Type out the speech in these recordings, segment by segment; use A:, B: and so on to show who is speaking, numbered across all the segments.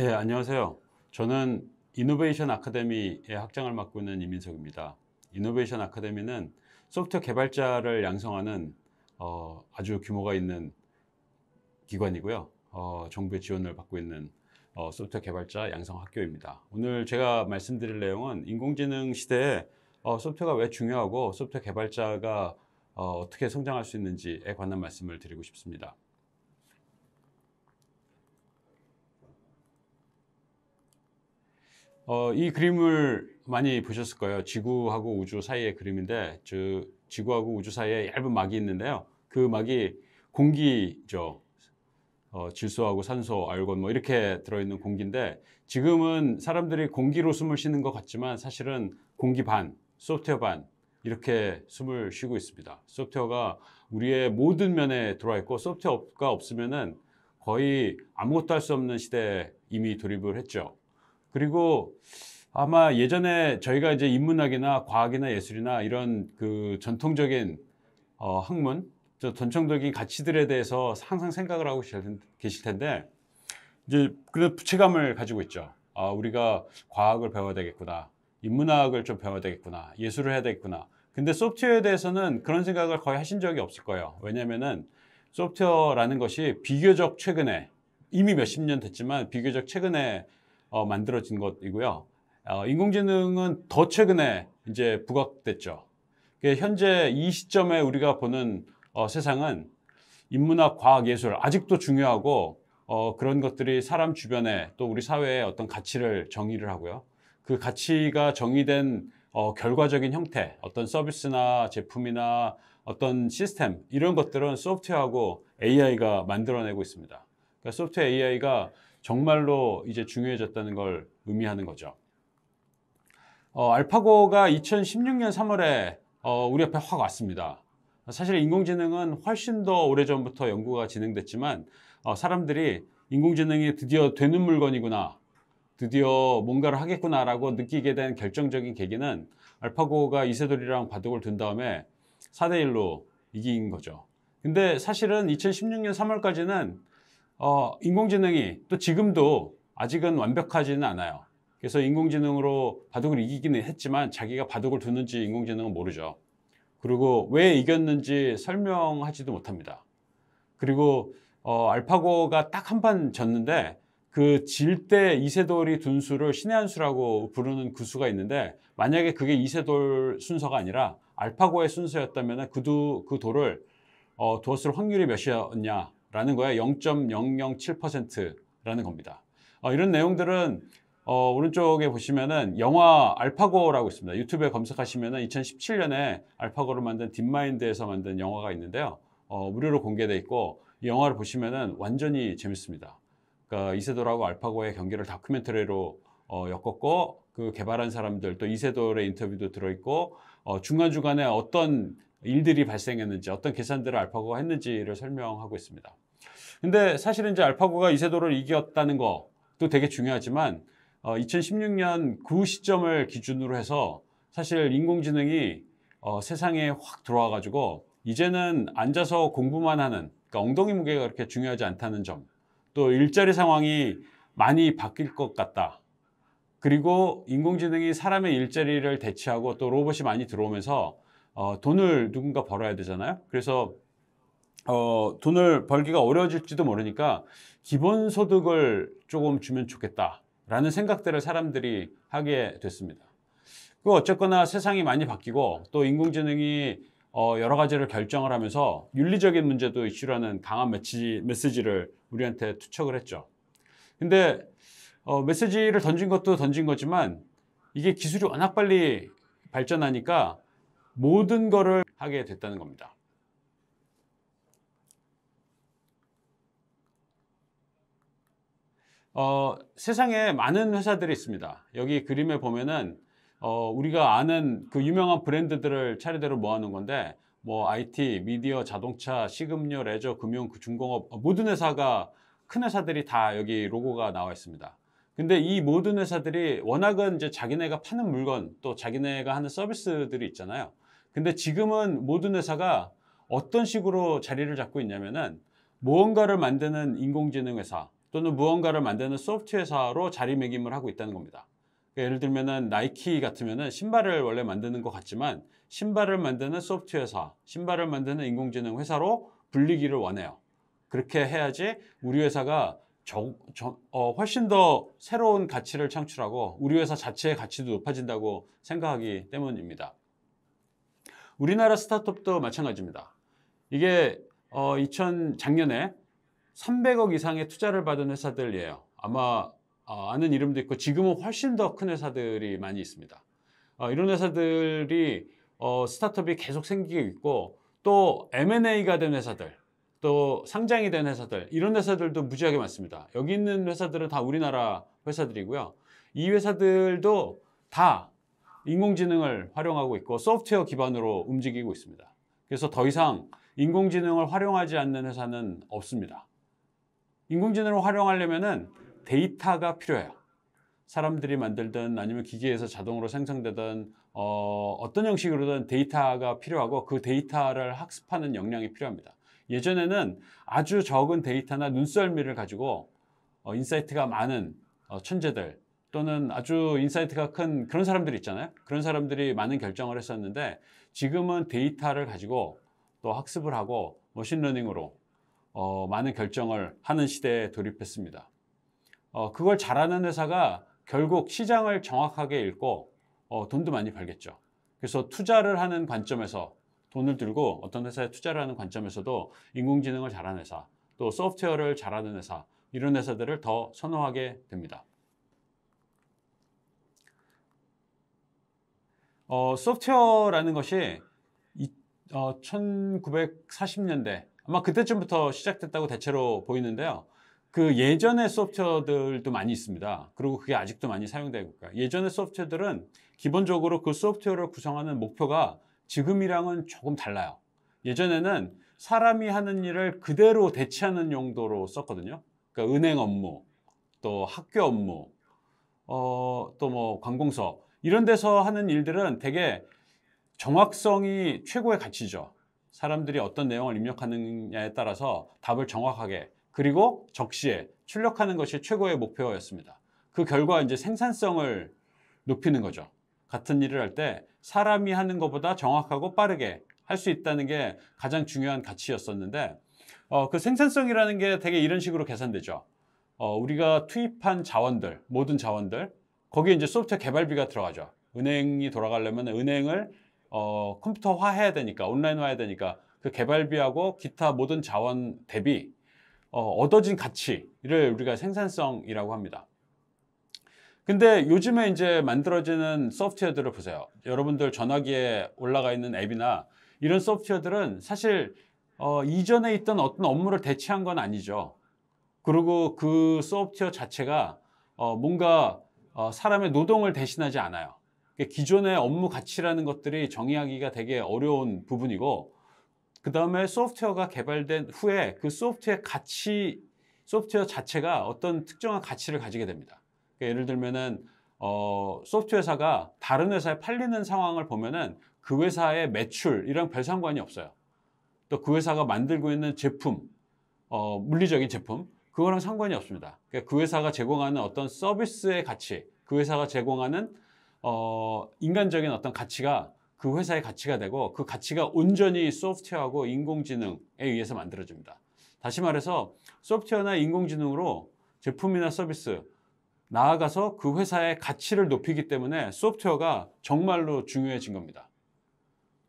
A: 예, 안녕하세요. 저는 이노베이션 아카데미의 학장을 맡고 있는 이민석입니다. 이노베이션 아카데미는 소프트웨어 개발자를 양성하는 어, 아주 규모가 있는 기관이고요. 어, 정부의 지원을 받고 있는 어, 소프트웨어 개발자 양성 학교입니다. 오늘 제가 말씀드릴 내용은 인공지능 시대에 어, 소프트웨어가 왜 중요하고 소프트웨어 개발자가 어, 어떻게 성장할 수 있는지에 관한 말씀을 드리고 싶습니다. 어, 이 그림을 많이 보셨을 거예요. 지구하고 우주 사이의 그림인데, 즉 지구하고 우주 사이에 얇은 막이 있는데요. 그 막이 공기죠. 어, 질소하고 산소, 알곤 뭐 이렇게 들어있는 공기인데 지금은 사람들이 공기로 숨을 쉬는 것 같지만 사실은 공기 반, 소프트웨어 반 이렇게 숨을 쉬고 있습니다. 소프트웨어가 우리의 모든 면에 들어와 있고 소프트웨어가 없으면은 거의 아무것도 할 수 없는 시대에 이미 돌입을 했죠. 그리고 아마 예전에 저희가 이제 인문학이나 과학이나 예술이나 이런 그 전통적인 어, 학문, 저 전통적인 가치들에 대해서 항상 생각을 하고 계실 텐데 이제 그런 부채감을 가지고 있죠. 아, 우리가 과학을 배워야 되겠구나. 인문학을 좀 배워야 되겠구나. 예술을 해야 되겠구나. 근데 소프트웨어에 대해서는 그런 생각을 거의 하신 적이 없을 거예요. 왜냐면은 소프트웨어라는 것이 비교적 최근에 이미 몇십 년 됐지만 비교적 최근에 어, 만들어진 것이고요. 어, 인공지능은 더 최근에 이제 부각됐죠. 현재 이 시점에 우리가 보는 어, 세상은 인문학, 과학, 예술 아직도 중요하고 어, 그런 것들이 사람 주변에 또 우리 사회의 어떤 가치를 정의를 하고요. 그 가치가 정의된 어, 결과적인 형태, 어떤 서비스나 제품이나 어떤 시스템 이런 것들은 소프트웨어하고 AI가 만들어내고 있습니다. 그러니까 소프트웨어 AI가 정말로 이제 중요해졌다는 걸 의미하는 거죠. 어, 알파고가 2016년 3월에 어, 우리 앞에확 왔습니다. 사실 인공지능은 훨씬 더 오래전부터 연구가 진행됐지만 어, 사람들이 인공지능이 드디어 되는 물건이구나 드디어 뭔가를 하겠구나라고 느끼게 된 결정적인 계기는 알파고가 이세돌이랑 바둑을 둔 다음에 4대1로 이긴 거죠. 근데 사실은 2016년 3월까지는 어, 인공지능이 또 지금도 아직은 완벽하지는 않아요. 그래서 인공지능으로 바둑을 이기기는 했지만 자기가 바둑을 두는지 인공지능은 모르죠. 그리고 왜 이겼는지 설명하지도 못합니다. 그리고 어, 알파고가 딱 한 판 졌는데 그 질 때 이세돌이 둔 수를 신의 한 수라고 부르는 그 수가 있는데 만약에 그게 이세돌 순서가 아니라 알파고의 순서였다면 그두 그 돌을 어, 두었을 확률이 몇이었냐 라는 거야. 0.007%라는 겁니다. 어, 이런 내용들은 어, 오른쪽에 보시면은 영화 알파고라고 있습니다. 유튜브에 검색하시면은 2017년에 알파고를 만든 딥마인드에서 만든 영화가 있는데요. 어, 무료로 공개돼 있고 이 영화를 보시면은 완전히 재밌습니다. 그러니까 이세돌하고 알파고의 경기를 다큐멘터리로 어, 엮었고 그 개발한 사람들 또 이세돌의 인터뷰도 들어있고 어, 중간중간에 어떤 일들이 발생했는지 어떤 계산들을 알파고가 했는지를 설명하고 있습니다. 근데 사실은 이제 알파고가 이세돌을 이겼다는 것도 되게 중요하지만 어, 2016년 그 시점을 기준으로 해서 사실 인공지능이 어, 세상에 확 들어와가지고 이제는 앉아서 공부만 하는 그러니까 엉덩이 무게가 그렇게 중요하지 않다는 점 또 일자리 상황이 많이 바뀔 것 같다. 그리고 인공지능이 사람의 일자리를 대체하고 또 로봇이 많이 들어오면서 어, 돈을 누군가 벌어야 되잖아요. 그래서 어, 돈을 벌기가 어려워질지도 모르니까 기본소득을 조금 주면 좋겠다라는 생각들을 사람들이 하게 됐습니다. 그 어쨌거나 세상이 많이 바뀌고 또 인공지능이 어, 여러 가지를 결정을 하면서 윤리적인 문제도 이슈라는 강한 메시, 메시지를 우리한테 투척을 했죠. 근데 어, 메시지를 던진 것도 던진 거지만 이게 기술이 워낙 빨리 발전하니까 모든 거를 하게 됐다는 겁니다. 어, 세상에 많은 회사들이 있습니다. 여기 그림에 보면은 어, 우리가 아는 그 유명한 브랜드들을 차례대로 모아놓은 건데 뭐 IT, 미디어, 자동차, 식음료, 레저, 금융, 그 중공업 어, 모든 회사가 큰 회사들이 다 여기 로고가 나와 있습니다. 근데 이 모든 회사들이 워낙은 이제 자기네가 파는 물건 또 자기네가 하는 서비스들이 있잖아요. 근데 지금은 모든 회사가 어떤 식으로 자리를 잡고 있냐면은 무언가를 만드는 인공지능 회사 또는 무언가를 만드는 소프트 회사로 자리매김을 하고 있다는 겁니다. 그러니까 예를 들면은 나이키 같으면은 신발을 원래 만드는 것 같지만 신발을 만드는 소프트 회사, 신발을 만드는 인공지능 회사로 불리기를 원해요. 그렇게 해야지 우리 회사가 저, 저, 어, 훨씬 더 새로운 가치를 창출하고 우리 회사 자체의 가치도 높아진다고 생각하기 때문입니다. 우리나라 스타트업도 마찬가지입니다. 이게 어, 2000 작년에 300억 이상의 투자를 받은 회사들이에요. 아마 어, 아는 이름도 있고 지금은 훨씬 더 큰 회사들이 많이 있습니다. 어, 이런 회사들이 어, 스타트업이 계속 생기고 있고 또 M&A가 된 회사들, 또 상장이 된 회사들 이런 회사들도 무지하게 많습니다. 여기 있는 회사들은 다 우리나라 회사들이고요. 이 회사들도 다 인공지능을 활용하고 있고 소프트웨어 기반으로 움직이고 있습니다. 그래서 더 이상 인공지능을 활용하지 않는 회사는 없습니다. 인공지능을 활용하려면 데이터가 필요해요. 사람들이 만들든 아니면 기계에서 자동으로 생성되든 어, 떤 형식으로든 데이터가 필요하고 그 데이터를 학습하는 역량이 필요합니다. 예전에는 아주 적은 데이터나 눈썰미를 가지고 어, 인사이트가 많은 어, 천재들 또는 아주 인사이트가 큰 그런 사람들이 있잖아요. 그런 사람들이 많은 결정을 했었는데 지금은 데이터를 가지고 또 학습을 하고 머신러닝으로 어, 많은 결정을 하는 시대에 돌입했습니다. 어, 그걸 잘하는 회사가 결국 시장을 정확하게 읽고 어, 돈도 많이 벌겠죠. 그래서 투자를 하는 관점에서 돈을 들고 어떤 회사에 투자를 하는 관점에서도 인공지능을 잘하는 회사, 또 소프트웨어를 잘하는 회사, 이런 회사들을 더 선호하게 됩니다. 어, 소프트웨어라는 것이 이, 어, 1940년대 아마 그때쯤부터 시작됐다고 대체로 보이는데요. 그 예전의 소프트웨어들도 많이 있습니다. 그리고 그게 아직도 많이 사용되고 있고요. 예전의 소프트웨어들은 기본적으로 그 소프트웨어를 구성하는 목표가 지금이랑은 조금 달라요. 예전에는 사람이 하는 일을 그대로 대체하는 용도로 썼거든요. 그러니까 은행 업무, 또 학교 업무, 어, 또 뭐 관공서 이런 데서 하는 일들은 되게 정확성이 최고의 가치죠. 사람들이 어떤 내용을 입력하느냐에 따라서 답을 정확하게 그리고 적시에 출력하는 것이 최고의 목표였습니다. 그 결과 이제 생산성을 높이는 거죠. 같은 일을 할 때 사람이 하는 것보다 정확하고 빠르게 할 수 있다는 게 가장 중요한 가치였었는데 어, 그 생산성이라는 게 되게 이런 식으로 계산되죠. 어, 우리가 투입한 자원들, 모든 자원들, 거기에 이제 소프트웨어 개발비가 들어가죠. 은행이 돌아가려면 은행을 어, 컴퓨터화 해야 되니까 온라인화 해야 되니까 그 개발비하고 기타 모든 자원 대비 어, 얻어진 가치를 우리가 생산성이라고 합니다. 근데 요즘에 이제 만들어지는 소프트웨어들을 보세요. 여러분들 전화기에 올라가 있는 앱이나 이런 소프트웨어들은 사실 어, 이전에 있던 어떤 업무를 대체한 건 아니죠. 그리고 그 소프트웨어 자체가 어, 뭔가 어, 사람의 노동을 대신하지 않아요. 그러니까 기존의 업무 가치라는 것들이 정의하기가 되게 어려운 부분이고 그 다음에 소프트웨어가 개발된 후에 그 소프트웨어 가치, 소프트웨어 자체가 어떤 특정한 가치를 가지게 됩니다. 그러니까 예를 들면은 어, 소프트웨어 회사가 다른 회사에 팔리는 상황을 보면은 그 회사의 매출이랑 별 상관이 없어요. 또 그 회사가 만들고 있는 제품, 어, 물리적인 제품, 그거랑 상관이 없습니다. 그러니까 그 회사가 제공하는 어떤 서비스의 가치, 그 회사가 제공하는 어, 인간적인 어떤 가치가 그 회사의 가치가 되고 그 가치가 온전히 소프트웨어하고 인공지능에 의해서 만들어집니다. 다시 말해서 소프트웨어나 인공지능으로 제품이나 서비스 나아가서 그 회사의 가치를 높이기 때문에 소프트웨어가 정말로 중요해진 겁니다.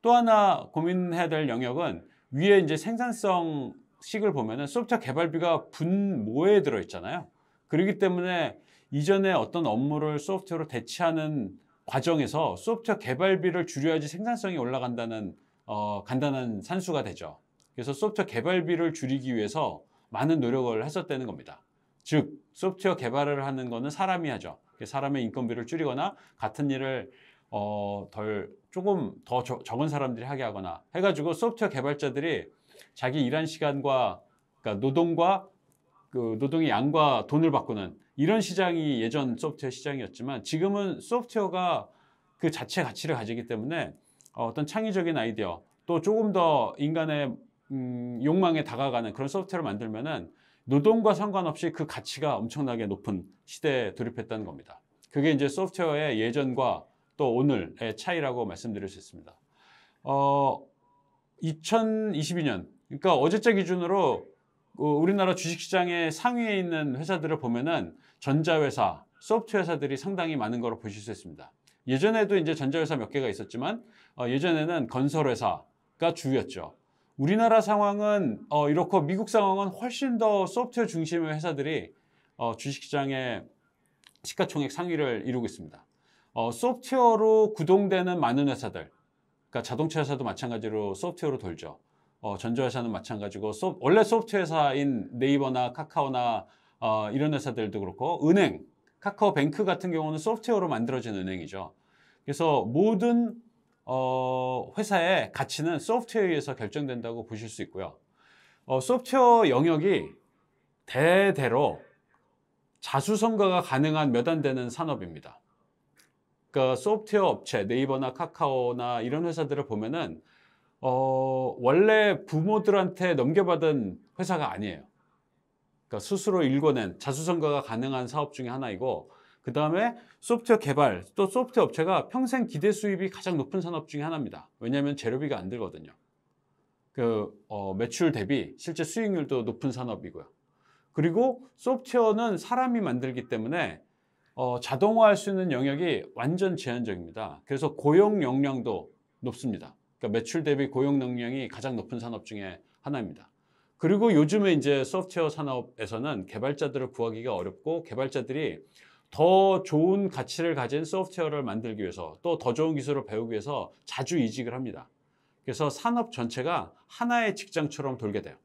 A: 또 하나 고민해야 될 영역은 위에 이제 생산성 식을 보면은 소프트웨어 개발비가 분모에 들어있잖아요. 그렇기 때문에 이전에 어떤 업무를 소프트웨어로 대체하는 과정에서 소프트웨어 개발비를 줄여야지 생산성이 올라간다는 어, 간단한 산수가 되죠. 그래서 소프트웨어 개발비를 줄이기 위해서 많은 노력을 했었다는 겁니다. 즉, 소프트웨어 개발을 하는 거는 사람이 하죠. 사람의 인건비를 줄이거나 같은 일을 어, 덜, 조금 더 저, 적은 사람들이 하게 하거나 해가지고 소프트웨어 개발자들이 자기 일한 시간과 그러니까 노동과 그 노동의 양과 돈을 바꾸는 이런 시장이 예전 소프트웨어 시장이었지만 지금은 소프트웨어가 그 자체 가치를 가지기 때문에 어, 어떤 창의적인 아이디어 또 조금 더 인간의 음, 욕망에 다가가는 그런 소프트웨어를 만들면은 노동과 상관없이 그 가치가 엄청나게 높은 시대에 돌입했다는 겁니다. 그게 이제 소프트웨어의 예전과 또 오늘의 차이라고 말씀드릴 수 있습니다. 어, 2022년 그러니까 어제자 기준으로 그 우리나라 주식시장의 상위에 있는 회사들을 보면은 전자회사, 소프트 회사들이 상당히 많은 거로 보실 수 있습니다. 예전에도 이제 전자회사 몇 개가 있었지만 어, 예전에는 건설회사가 주였죠. 우리나라 상황은 어, 이렇고 미국 상황은 훨씬 더 소프트웨어 중심의 회사들이 어, 주식시장의 시가총액 상위를 이루고 있습니다. 소프트웨어로 구동되는 많은 회사들, 그러니까 자동차 회사도 마찬가지로 소프트웨어로 돌죠. 어, 전조회사는 마찬가지고 소, 원래 소프트 회사인 네이버나 카카오나 어, 이런 회사들도 그렇고 은행, 카카오뱅크 같은 경우는 소프트웨어로 만들어진 은행이죠. 그래서 모든 어, 회사의 가치는 소프트웨어에 의해서 결정된다고 보실 수 있고요. 어, 소프트웨어 영역이 대대로 자수성가가 가능한 몇 안 되는 산업입니다. 그러니까 소프트웨어 업체, 네이버나 카카오나 이런 회사들을 보면은 어, 원래 부모들한테 넘겨받은 회사가 아니에요. 그러니까 스스로 일궈낸 자수성가가 가능한 사업 중에 하나이고 그 다음에 소프트웨어 개발, 또 소프트웨어 업체가 평생 기대 수입이 가장 높은 산업 중에 하나입니다. 왜냐하면 재료비가 안 들거든요. 그 어, 매출 대비 실제 수익률도 높은 산업이고요. 그리고 소프트웨어는 사람이 만들기 때문에 어, 자동화할 수 있는 영역이 완전 제한적입니다. 그래서 고용 역량도 높습니다. 그러니까 매출 대비 고용 능력이 가장 높은 산업 중에 하나입니다. 그리고 요즘에 이제 소프트웨어 산업에서는 개발자들을 구하기가 어렵고 개발자들이 더 좋은 가치를 가진 소프트웨어를 만들기 위해서 또 더 좋은 기술을 배우기 위해서 자주 이직을 합니다. 그래서 산업 전체가 하나의 직장처럼 돌게 돼요.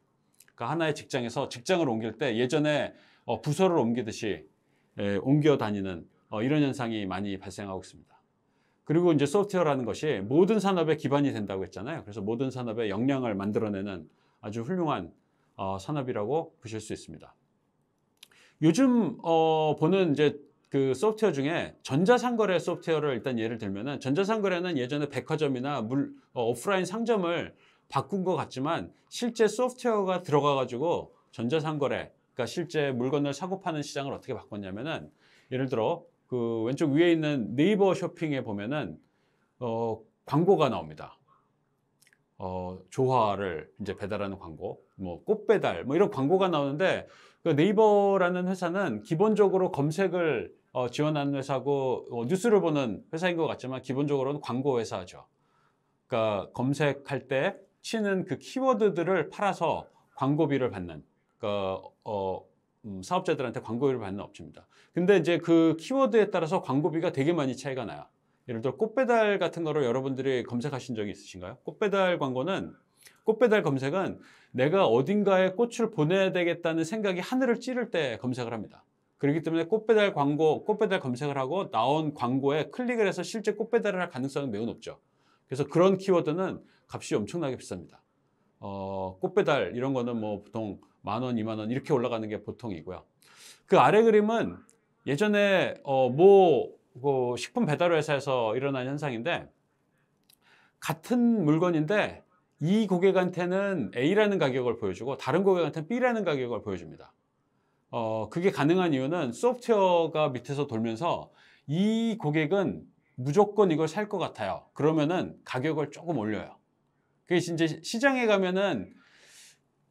A: 그러니까 하나의 직장에서 직장을 옮길 때 예전에 어, 부서를 옮기듯이 예, 옮겨 다니는 어, 이런 현상이 많이 발생하고 있습니다. 그리고 이제 소프트웨어라는 것이 모든 산업의 기반이 된다고 했잖아요. 그래서 모든 산업의 역량을 만들어내는 아주 훌륭한 어, 산업이라고 보실 수 있습니다. 요즘 어, 보는 이제 그 소프트웨어 중에 전자상거래 소프트웨어를 일단 예를 들면은 전자상거래는 예전에 백화점이나 물 어, 오프라인 상점을 바꾼 것 같지만 실제 소프트웨어가 들어가 가지고 전자상거래 그러니까 실제 물건을 사고 파는 시장을 어떻게 바꿨냐면은 예를 들어 그 왼쪽 위에 있는 네이버 쇼핑에 보면은 어, 광고가 나옵니다. 어, 조화를 이제 배달하는 광고, 뭐 꽃 배달, 뭐 이런 광고가 나오는데 그 네이버라는 회사는 기본적으로 검색을 어, 지원하는 회사고 어, 뉴스를 보는 회사인 것 같지만 기본적으로는 광고 회사죠. 그러니까 검색할 때 치는 그 키워드들을 팔아서 광고비를 받는. 그러니까 어, 음, 사업자들한테 광고비를 받는 업체입니다. 근데 이제 그 키워드에 따라서 광고비가 되게 많이 차이가 나요. 예를 들어 꽃배달 같은 거를 여러분들이 검색하신 적이 있으신가요? 꽃배달 광고는 꽃배달 검색은 내가 어딘가에 꽃을 보내야 되겠다는 생각이 하늘을 찌를 때 검색을 합니다. 그렇기 때문에 꽃배달 광고, 꽃배달 검색을 하고 나온 광고에 클릭을 해서 실제 꽃배달을 할가능성은 매우 높죠. 그래서 그런 키워드는 값이 엄청나게 비쌉니다. 어, 꽃배달 이런 거는 뭐 보통 만 원, 이만 원 이렇게 올라가는 게 보통이고요. 그 아래 그림은 예전에 어, 뭐, 뭐 식품 배달 회사에서 일어난 현상인데 같은 물건인데 이 고객한테는 A라는 가격을 보여주고 다른 고객한테는 B라는 가격을 보여줍니다. 어, 그게 가능한 이유는 소프트웨어가 밑에서 돌면서 이 고객은 무조건 이걸 살 것 같아요. 그러면은 가격을 조금 올려요. 그게 이제 시장에 가면은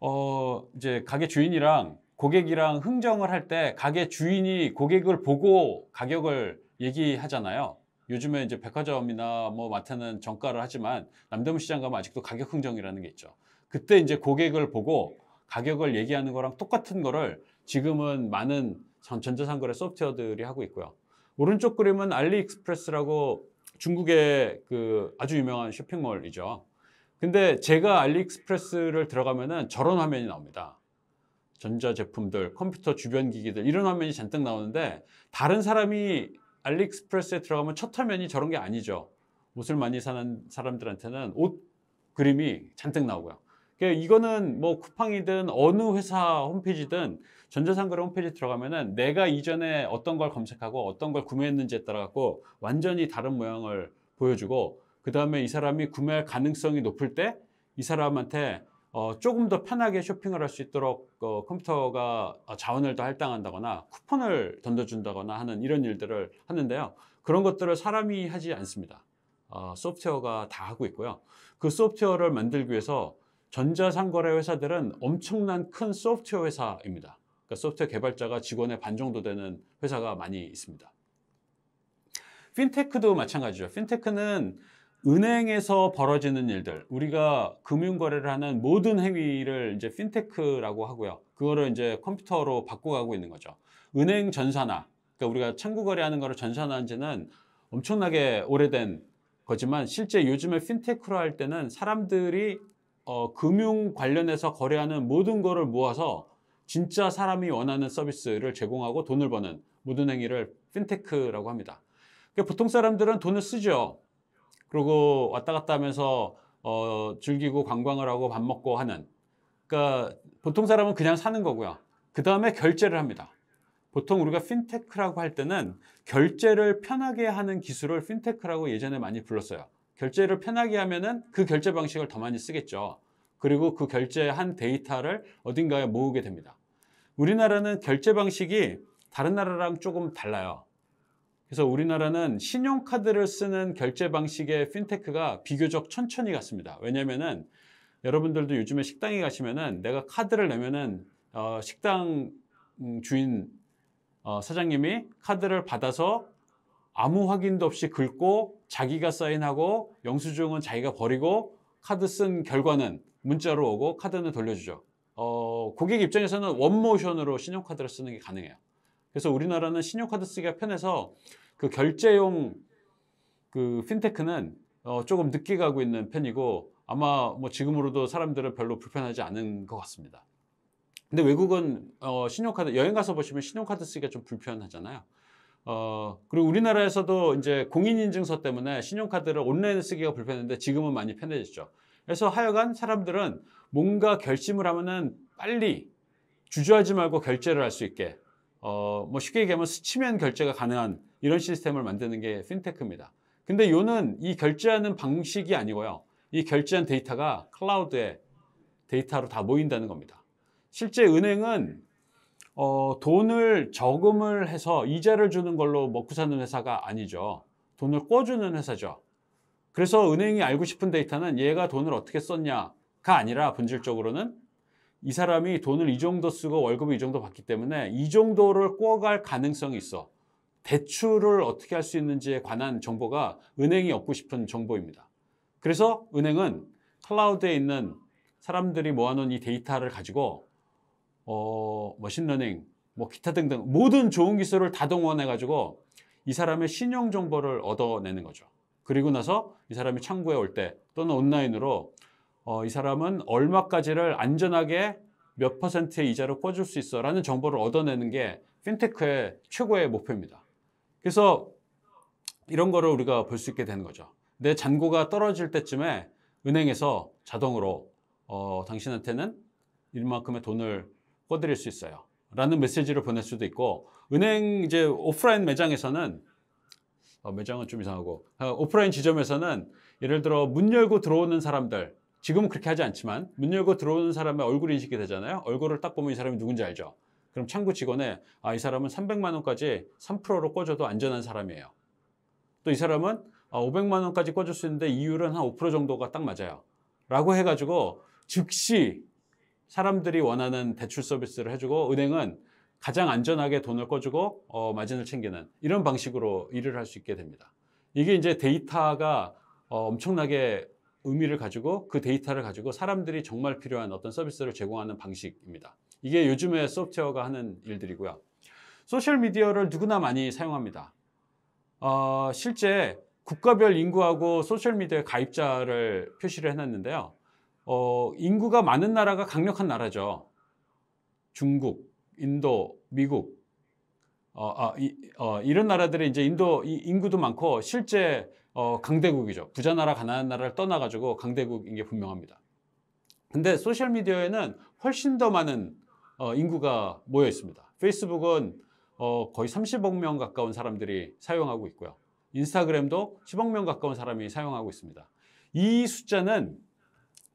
A: 어, 이제 가게 주인이랑 고객이랑 흥정을 할 때 가게 주인이 고객을 보고 가격을 얘기하잖아요. 요즘에 이제 백화점이나 뭐 마트는 정가를 하지만 남대문 시장 가면 아직도 가격 흥정이라는 게 있죠. 그때 이제 고객을 보고 가격을 얘기하는 거랑 똑같은 거를 지금은 많은 전자상거래 소프트웨어들이 하고 있고요. 오른쪽 그림은 알리익스프레스라고 중국의 그 아주 유명한 쇼핑몰이죠. 근데 제가 알리익스프레스를 들어가면은 저런 화면이 나옵니다. 전자제품들, 컴퓨터 주변 기기들 이런 화면이 잔뜩 나오는데 다른 사람이 알리익스프레스에 들어가면 첫 화면이 저런 게 아니죠. 옷을 많이 사는 사람들한테는 옷 그림이 잔뜩 나오고요. 그러니까 이거는 뭐 쿠팡이든 어느 회사 홈페이지든 전자상거래 홈페이지 들어가면은 내가 이전에 어떤 걸 검색하고 어떤 걸 구매했는지에 따라 갖고 완전히 다른 모양을 보여주고 그 다음에 이 사람이 구매할 가능성이 높을 때 이 사람한테 어, 조금 더 편하게 쇼핑을 할 수 있도록 어, 컴퓨터가 어, 자원을 더 할당한다거나 쿠폰을 던져준다거나 하는 이런 일들을 하는데요. 그런 것들을 사람이 하지 않습니다. 어, 소프트웨어가 다 하고 있고요. 그 소프트웨어를 만들기 위해서 전자상거래 회사들은 엄청난 큰 소프트웨어 회사입니다. 그러니까 소프트웨어 개발자가 직원의 반 정도 되는 회사가 많이 있습니다. 핀테크도 마찬가지죠. 핀테크는 은행에서 벌어지는 일들, 우리가 금융 거래를 하는 모든 행위를 이제 핀테크라고 하고요. 그거를 이제 컴퓨터로 바꿔가고 있는 거죠. 은행 전산화, 그러니까 우리가 창구 거래하는 거를 전산화한 지는 엄청나게 오래된 거지만 실제 요즘에 핀테크로 할 때는 사람들이 어, 금융 관련해서 거래하는 모든 거를 모아서 진짜 사람이 원하는 서비스를 제공하고 돈을 버는 모든 행위를 핀테크라고 합니다. 그러니까 보통 사람들은 돈을 쓰죠. 그리고 왔다 갔다 하면서 어, 즐기고 관광을 하고 밥 먹고 하는. 그러니까 보통 사람은 그냥 사는 거고요. 그 다음에 결제를 합니다. 보통 우리가 핀테크라고 할 때는 결제를 편하게 하는 기술을 핀테크라고 예전에 많이 불렀어요. 결제를 편하게 하면은 그 결제 방식을 더 많이 쓰겠죠. 그리고 그 결제한 데이터를 어딘가에 모으게 됩니다. 우리나라는 결제 방식이 다른 나라랑 조금 달라요. 그래서 우리나라는 신용카드를 쓰는 결제 방식의 핀테크가 비교적 천천히 갔습니다. 왜냐면은 여러분들도 요즘에 식당에 가시면은 내가 카드를 내면은 어 식당 음, 주인 어 사장님이 카드를 받아서 아무 확인도 없이 긁고 자기가 사인하고 영수증은 자기가 버리고 카드 쓴 결과는 문자로 오고 카드는 돌려주죠. 어 고객 입장에서는 원모션으로 신용카드를 쓰는 게 가능해요. 그래서 우리나라는 신용카드 쓰기가 편해서 그 결제용 그 핀테크는 어, 조금 늦게 가고 있는 편이고 아마 뭐 지금으로도 사람들은 별로 불편하지 않은 것 같습니다. 근데 외국은 어, 신용카드 여행 가서 보시면 신용카드 쓰기가 좀 불편하잖아요. 어, 그리고 우리나라에서도 이제 공인인증서 때문에 신용카드를 온라인 쓰기가 불편했는데 지금은 많이 편해졌죠. 그래서 하여간 사람들은 뭔가 결심을 하면은 빨리 주저하지 말고 결제를 할 수 있게, 어, 뭐 쉽게 얘기하면 스치면 결제가 가능한 이런 시스템을 만드는 게 핀테크입니다. 근데 요는 이 결제하는 방식이 아니고요. 이 결제한 데이터가 클라우드에 데이터로 다 모인다는 겁니다. 실제 은행은 어, 돈을 저금을 해서 이자를 주는 걸로 먹고 사는 회사가 아니죠. 돈을 꿔주는 회사죠. 그래서 은행이 알고 싶은 데이터는 얘가 돈을 어떻게 썼냐가 아니라 본질적으로는 이 사람이 돈을 이 정도 쓰고 월급을 이 정도 받기 때문에 이 정도를 꿔갈 가능성이 있어. 대출을 어떻게 할 수 있는지에 관한 정보가 은행이 얻고 싶은 정보입니다. 그래서 은행은 클라우드에 있는 사람들이 모아놓은 이 데이터를 가지고 어, 머신러닝, 뭐 기타 등등 모든 좋은 기술을 다 동원해 가지고 이 사람의 신용 정보를 얻어내는 거죠. 그리고 나서 이 사람이 창구에 올 때 또는 온라인으로 어, 이 사람은 얼마까지를 안전하게 몇 퍼센트의 이자로 꿔줄 수 있어라는 정보를 얻어내는 게 핀테크의 최고의 목표입니다. 그래서 이런 거를 우리가 볼 수 있게 되는 거죠. 내 잔고가 떨어질 때쯤에 은행에서 자동으로 어, 당신한테는 이만큼의 돈을 꺼드릴수 있어요. 라는 메시지를 보낼 수도 있고 은행 이제 오프라인 매장에서는 어, 매장은 좀 이상하고 아, 오프라인 지점에서는 예를 들어 문 열고 들어오는 사람들 지금은 그렇게 하지 않지만 문 열고 들어오는 사람의 얼굴 인식이 되잖아요. 얼굴을 딱 보면 이 사람이 누군지 알죠. 그럼 창구 직원에 아, 이 사람은 300만 원까지 3%로 꿔줘도 안전한 사람이에요. 또 이 사람은 아, 500만 원까지 꿔줄 수 있는데 이율은 한 5% 정도가 딱 맞아요. 라고 해가지고 즉시 사람들이 원하는 대출 서비스를 해주고 은행은 가장 안전하게 돈을 꿔주고 어, 마진을 챙기는 이런 방식으로 일을 할 수 있게 됩니다. 이게 이제 데이터가 어, 엄청나게 의미를 가지고 그 데이터를 가지고 사람들이 정말 필요한 어떤 서비스를 제공하는 방식입니다. 이게 요즘에 소프트웨어가 하는 일들이고요. 소셜미디어를 누구나 많이 사용합니다. 어, 실제 국가별 인구하고 소셜미디어의 가입자를 표시를 해놨는데요. 어, 인구가 많은 나라가 강력한 나라죠. 중국, 인도, 미국, 어, 아, 어, 이, 런 나라들이 이제 인도 인구도 많고 실제 어, 강대국이죠. 부자 나라, 가난한 나라를 떠나가지고 강대국인 게 분명합니다. 근데 소셜미디어에는 훨씬 더 많은 어, 인구가 모여 있습니다. 페이스북은 어, 거의 30억 명 가까운 사람들이 사용하고 있고요. 인스타그램도 10억 명 가까운 사람이 사용하고 있습니다. 이 숫자는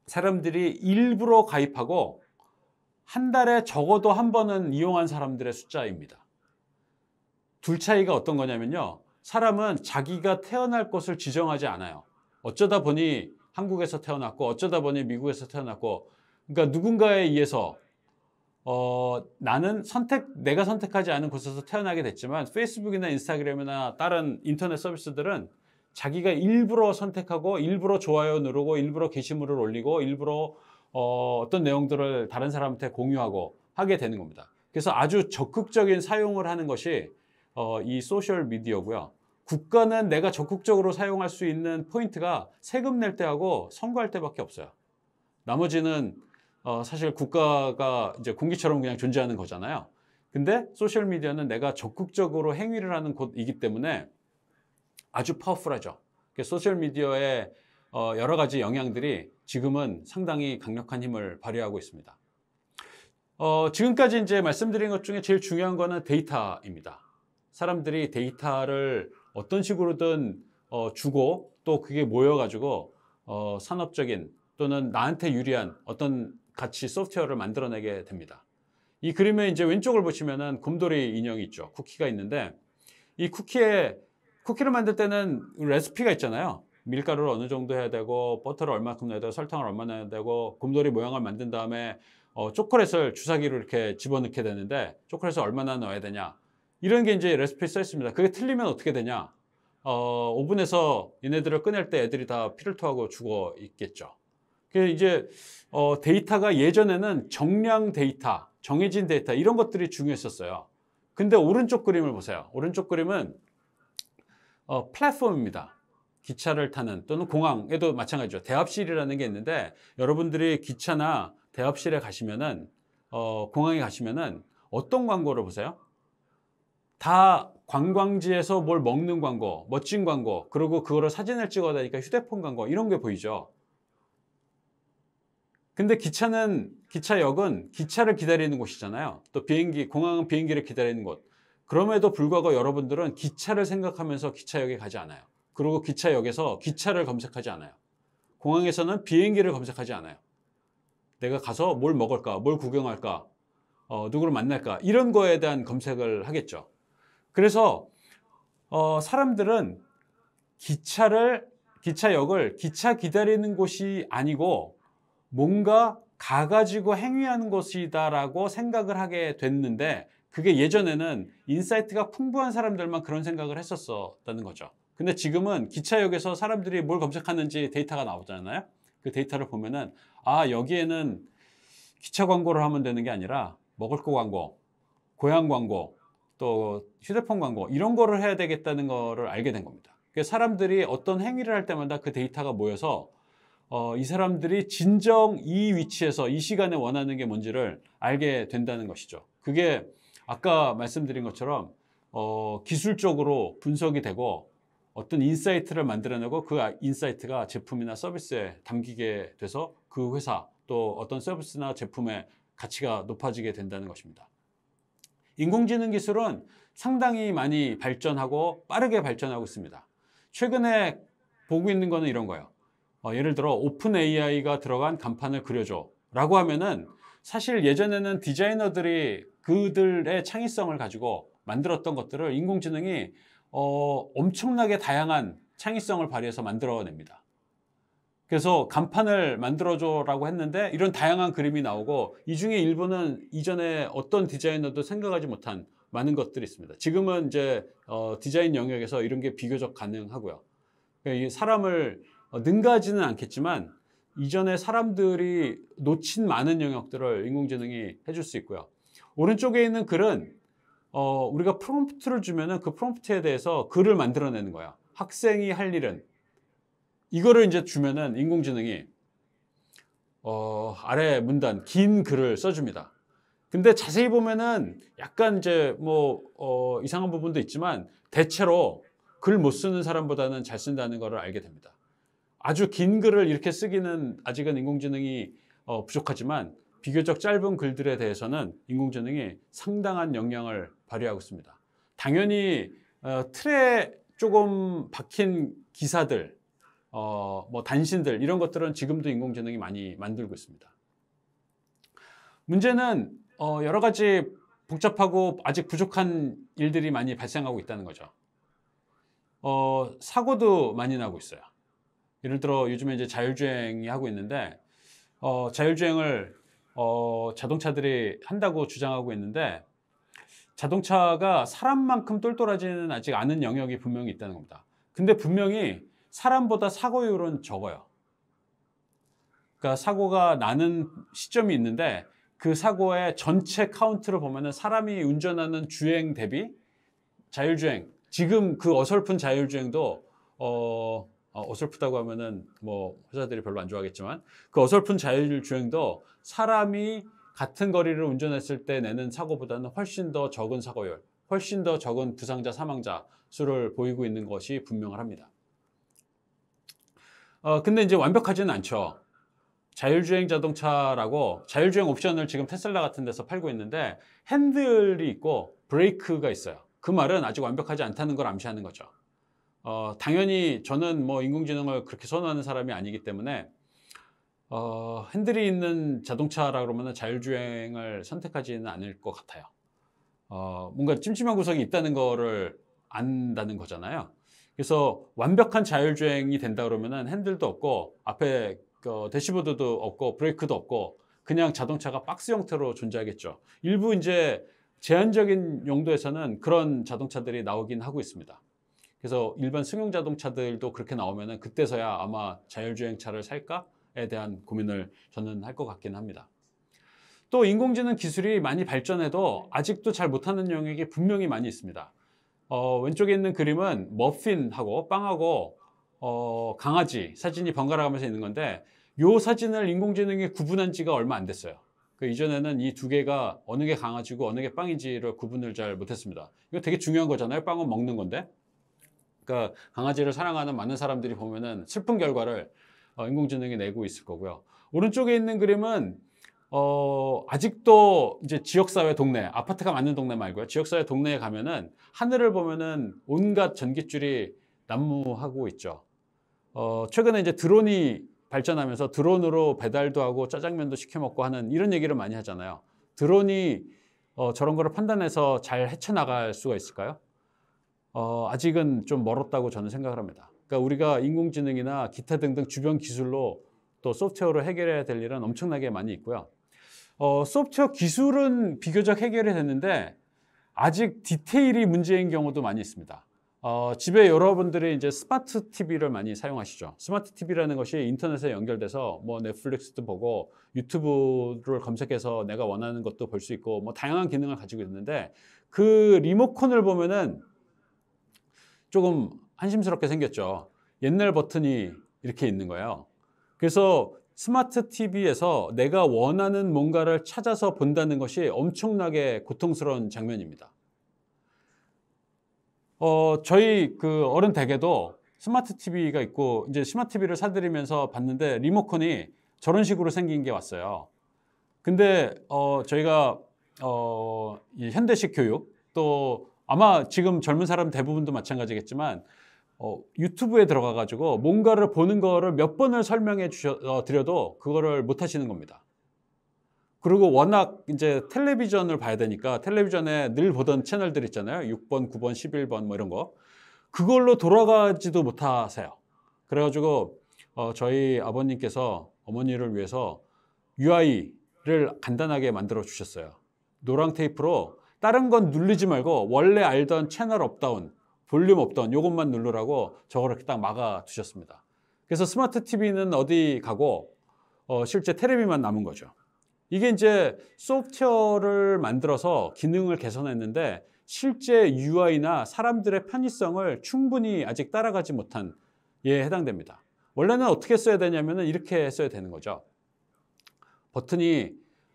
A: 사람들이 일부러 가입하고 한 달에 적어도 한 번은 이용한 사람들의 숫자입니다. 둘 차이가 어떤 거냐면요. 사람은 자기가 태어날 것을 지정하지 않아요. 어쩌다 보니 한국에서 태어났고 어쩌다 보니 미국에서 태어났고 그러니까 누군가에 의해서 어, 나는 선택 내가 선택하지 않은 곳에서 태어나게 됐지만 페이스북이나 인스타그램이나 다른 인터넷 서비스들은 자기가 일부러 선택하고 일부러 좋아요 누르고 일부러 게시물을 올리고 일부러 어, 어떤 내용들을 다른 사람한테 공유하고 하게 되는 겁니다. 그래서 아주 적극적인 사용을 하는 것이 어, 이 소셜 미디어고요. 국가는 내가 적극적으로 사용할 수 있는 포인트가 세금 낼 때하고 선거할 때밖에 없어요. 나머지는 어, 사실 국가가 이제 공기처럼 그냥 존재하는 거잖아요. 근데 소셜 미디어는 내가 적극적으로 행위를 하는 곳이기 때문에 아주 파워풀하죠. 소셜 미디어의 어, 여러 가지 영향들이 지금은 상당히 강력한 힘을 발휘하고 있습니다. 어, 지금까지 이제 말씀드린 것 중에 제일 중요한 거는 데이터입니다. 사람들이 데이터를 어떤 식으로든 어, 주고 또 그게 모여가지고 어, 산업적인 또는 나한테 유리한 어떤 같이 소프트웨어를 만들어내게 됩니다. 이 그림에 이제 왼쪽을 보시면은 곰돌이 인형이 있죠. 쿠키가 있는데 이 쿠키에 쿠키를 만들 때는 레시피가 있잖아요. 밀가루를 어느 정도 해야 되고 버터를 얼마큼 넣어야 되고 설탕을 얼마 넣어야 되고 곰돌이 모양을 만든 다음에 어, 초콜릿을 주사기로 이렇게 집어넣게 되는데 초콜릿을 얼마나 넣어야 되냐 이런 게 이제 레시피에 써 있습니다. 그게 틀리면 어떻게 되냐? 어, 오븐에서 얘네들을 꺼낼 때 애들이 다 피를 토하고 죽어 있겠죠. 그 이제 어, 데이터가 예전에는 정량 데이터, 정해진 데이터 이런 것들이 중요했었어요. 근데 오른쪽 그림을 보세요. 오른쪽 그림은 어, 플랫폼입니다. 기차를 타는 또는 공항에도 마찬가지죠. 대합실이라는 게 있는데 여러분들이 기차나 대합실에 가시면은 어, 공항에 가시면은 어떤 광고를 보세요? 다 관광지에서 뭘 먹는 광고, 멋진 광고, 그리고 그거를 사진을 찍어다니까 휴대폰 광고 이런 게 보이죠. 근데 기차는 기차역은 기차를 기다리는 곳이잖아요. 또 비행기 공항은 비행기를 기다리는 곳. 그럼에도 불구하고 여러분들은 기차를 생각하면서 기차역에 가지 않아요. 그리고 기차역에서 기차를 검색하지 않아요. 공항에서는 비행기를 검색하지 않아요. 내가 가서 뭘 먹을까, 뭘 구경할까, 어, 누구를 만날까 이런 거에 대한 검색을 하겠죠. 그래서 어, 사람들은 기차를 기차역을 기차 기다리는 곳이 아니고 뭔가 가가지고 행위하는 곳이다라고 생각을 하게 됐는데 그게 예전에는 인사이트가 풍부한 사람들만 그런 생각을 했었었다는 거죠. 근데 지금은 기차역에서 사람들이 뭘 검색하는지 데이터가 나오잖아요. 그 데이터를 보면은 아 여기에는 기차 광고를 하면 되는 게 아니라 먹을 거 광고, 고향 광고, 또 휴대폰 광고 이런 거를 해야 되겠다는 거를 알게 된 겁니다. 그러니까 사람들이 어떤 행위를 할 때마다 그 데이터가 모여서 어, 이 사람들이 진정 이 위치에서 이 시간에 원하는 게 뭔지를 알게 된다는 것이죠. 그게 아까 말씀드린 것처럼 어, 기술적으로 분석이 되고 어떤 인사이트를 만들어내고 그 아, 인사이트가 제품이나 서비스에 담기게 돼서 그 회사 또 어떤 서비스나 제품의 가치가 높아지게 된다는 것입니다. 인공지능 기술은 상당히 많이 발전하고 빠르게 발전하고 있습니다. 최근에 보고 있는 거는 이런 거예요. 어, 예를 들어 오픈 AI가 들어간 간판을 그려줘 라고 하면은 사실 예전에는 디자이너들이 그들의 창의성을 가지고 만들었던 것들을 인공지능이 어, 엄청나게 다양한 창의성을 발휘해서 만들어냅니다. 그래서 간판을 만들어줘라고 했는데 이런 다양한 그림이 나오고 이 중에 일부는 이전에 어떤 디자이너도 생각하지 못한 많은 것들이 있습니다. 지금은 이제 어, 디자인 영역에서 이런 게 비교적 가능하고요. 예, 사람을 어, 능가하지는 않겠지만 이전에 사람들이 놓친 많은 영역들을 인공지능이 해줄 수 있고요. 오른쪽에 있는 글은 어, 우리가 프롬프트를 주면은 그 프롬프트에 대해서 글을 만들어내는 거예요 학생이 할 일은 이거를 이제 주면은 인공지능이 어, 아래 문단 긴 글을 써줍니다. 근데 자세히 보면은 약간 이제 뭐 어, 이상한 부분도 있지만 대체로 글 못 쓰는 사람보다는 잘 쓴다는 것을 알게 됩니다. 아주 긴 글을 이렇게 쓰기는 아직은 인공지능이 어, 부족하지만 비교적 짧은 글들에 대해서는 인공지능이 상당한 영향을 발휘하고 있습니다. 당연히 어, 틀에 조금 박힌 기사들 어, 뭐 단신들 이런 것들은 지금도 인공지능이 많이 만들고 있습니다. 문제는 어, 여러 가지 복잡하고 아직 부족한 일들이 많이 발생하고 있다는 거죠. 어, 사고도 많이 나고 있어요. 예를 들어 요즘에 이제 자율주행이 하고 있는데 어, 자율주행을 어, 자동차들이 한다고 주장하고 있는데 자동차가 사람만큼 똘똘하지는 아직 않은 영역이 분명히 있다는 겁니다. 근데 분명히 사람보다 사고율은 적어요. 그러니까 사고가 나는 시점이 있는데 그 사고의 전체 카운트를 보면은 사람이 운전하는 주행 대비 자율주행 지금 그 어설픈 자율주행도 어, 어 설프다고 하면은 뭐 회사들이 별로 안 좋아하겠지만 그 어설픈 자율주행도 사람이 같은 거리를 운전했을 때 내는 사고보다는 훨씬 더 적은 사고율, 훨씬 더 적은 부상자 사망자 수를 보이고 있는 것이 분명 합니다. 어, 근데 이제 완벽하지는 않죠. 자율주행 자동차라고 자율주행 옵션을 지금 테슬라 같은 데서 팔고 있는데 핸들이 있고 브레이크가 있어요. 그 말은 아직 완벽하지 않다는 걸 암시하는 거죠. 어, 당연히 저는 뭐 인공지능을 그렇게 선호하는 사람이 아니기 때문에 어, 핸들이 있는 자동차라 그러면 자율주행을 선택하지는 않을 것 같아요. 어, 뭔가 찜찜한 구석이 있다는 거를 안다는 거잖아요. 그래서 완벽한 자율주행이 된다 그러면은 핸들도 없고 앞에 어, 대시보드도 없고 브레이크도 없고 그냥 자동차가 박스 형태로 존재하겠죠. 일부 이제 제한적인 용도에서는 그런 자동차들이 나오긴 하고 있습니다. 그래서 일반 승용 자동차들도 그렇게 나오면은 그때서야 아마 자율주행차를 살까에 대한 고민을 저는 할 것 같긴 합니다. 또 인공지능 기술이 많이 발전해도 아직도 잘 못하는 영역이 분명히 많이 있습니다. 어, 왼쪽에 있는 그림은 머핀하고 빵하고 어, 강아지 사진이 번갈아 가면서 있는 건데 이 사진을 인공지능이 구분한 지가 얼마 안 됐어요. 그 이전에는 이 두 개가 어느 게 강아지고 어느 게 빵인지를 구분을 잘 못했습니다. 이거 되게 중요한 거잖아요. 빵은 먹는 건데. 그러니까 강아지를 사랑하는 많은 사람들이 보면은 슬픈 결과를 어, 인공지능이 내고 있을 거고요. 오른쪽에 있는 그림은 어, 아직도 이제 지역사회 동네, 아파트가 맞는 동네 말고요. 지역사회 동네에 가면은 하늘을 보면은 온갖 전기줄이 난무하고 있죠. 어, 최근에 이제 드론이 발전하면서 드론으로 배달도 하고 짜장면도 시켜 먹고 하는 이런 얘기를 많이 하잖아요. 드론이 어, 저런 거를 판단해서 잘 헤쳐나갈 수가 있을까요? 어, 아직은 좀 멀었다고 저는 생각을 합니다. 그러니까 우리가 인공지능이나 기타 등등 주변 기술로 또 소프트웨어로 해결해야 될 일은 엄청나게 많이 있고요. 어, 소프트웨어 기술은 비교적 해결이 됐는데 아직 디테일이 문제인 경우도 많이 있습니다. 어, 집에 여러분들이 이제 스마트 TV를 많이 사용하시죠. 스마트 TV라는 것이 인터넷에 연결돼서 뭐 넷플릭스도 보고 유튜브를 검색해서 내가 원하는 것도 볼 수 있고 뭐 다양한 기능을 가지고 있는데 그 리모컨을 보면은 조금 한심스럽게 생겼죠. 옛날 버튼이 이렇게 있는 거예요. 그래서 스마트 TV에서 내가 원하는 뭔가를 찾아서 본다는 것이 엄청나게 고통스러운 장면입니다. 어, 저희 그 어른 댁에도 스마트 TV가 있고 이제 스마트 TV를 사드리면서 봤는데 리모컨이 저런 식으로 생긴 게 왔어요. 근데 어, 저희가 어, 현대식 교육 또 아마 지금 젊은 사람 대부분도 마찬가지겠지만 어, 유튜브에 들어가 가지고 뭔가를 보는 거를 몇 번을 설명해 주셔 어, 드려도 그거를 못 하시는 겁니다. 그리고 워낙 이제 텔레비전을 봐야 되니까 텔레비전에 늘 보던 채널들 있잖아요. 6번, 9번, 11번 뭐 이런 거. 그걸로 돌아가지도 못하세요. 그래가지고 어, 저희 아버님께서 어머니를 위해서 UI를 간단하게 만들어 주셨어요. 노랑 테이프로 다른 건눌리지 말고 원래 알던 채널 업다운 볼륨 없던 이것만 누르라고 저걸 이렇게 딱 막아 두셨습니다. 그래서 스마트 TV는 어디 가고 어, 실제 테레비만 남은 거죠. 이게 이제 소프트웨어를 만들어서 기능을 개선했는데 실제 UI나 사람들의 편의성을 충분히 아직 따라가지 못한 예 해당됩니다. 원래는 어떻게 써야 되냐면 이렇게 써야 되는 거죠. 버튼이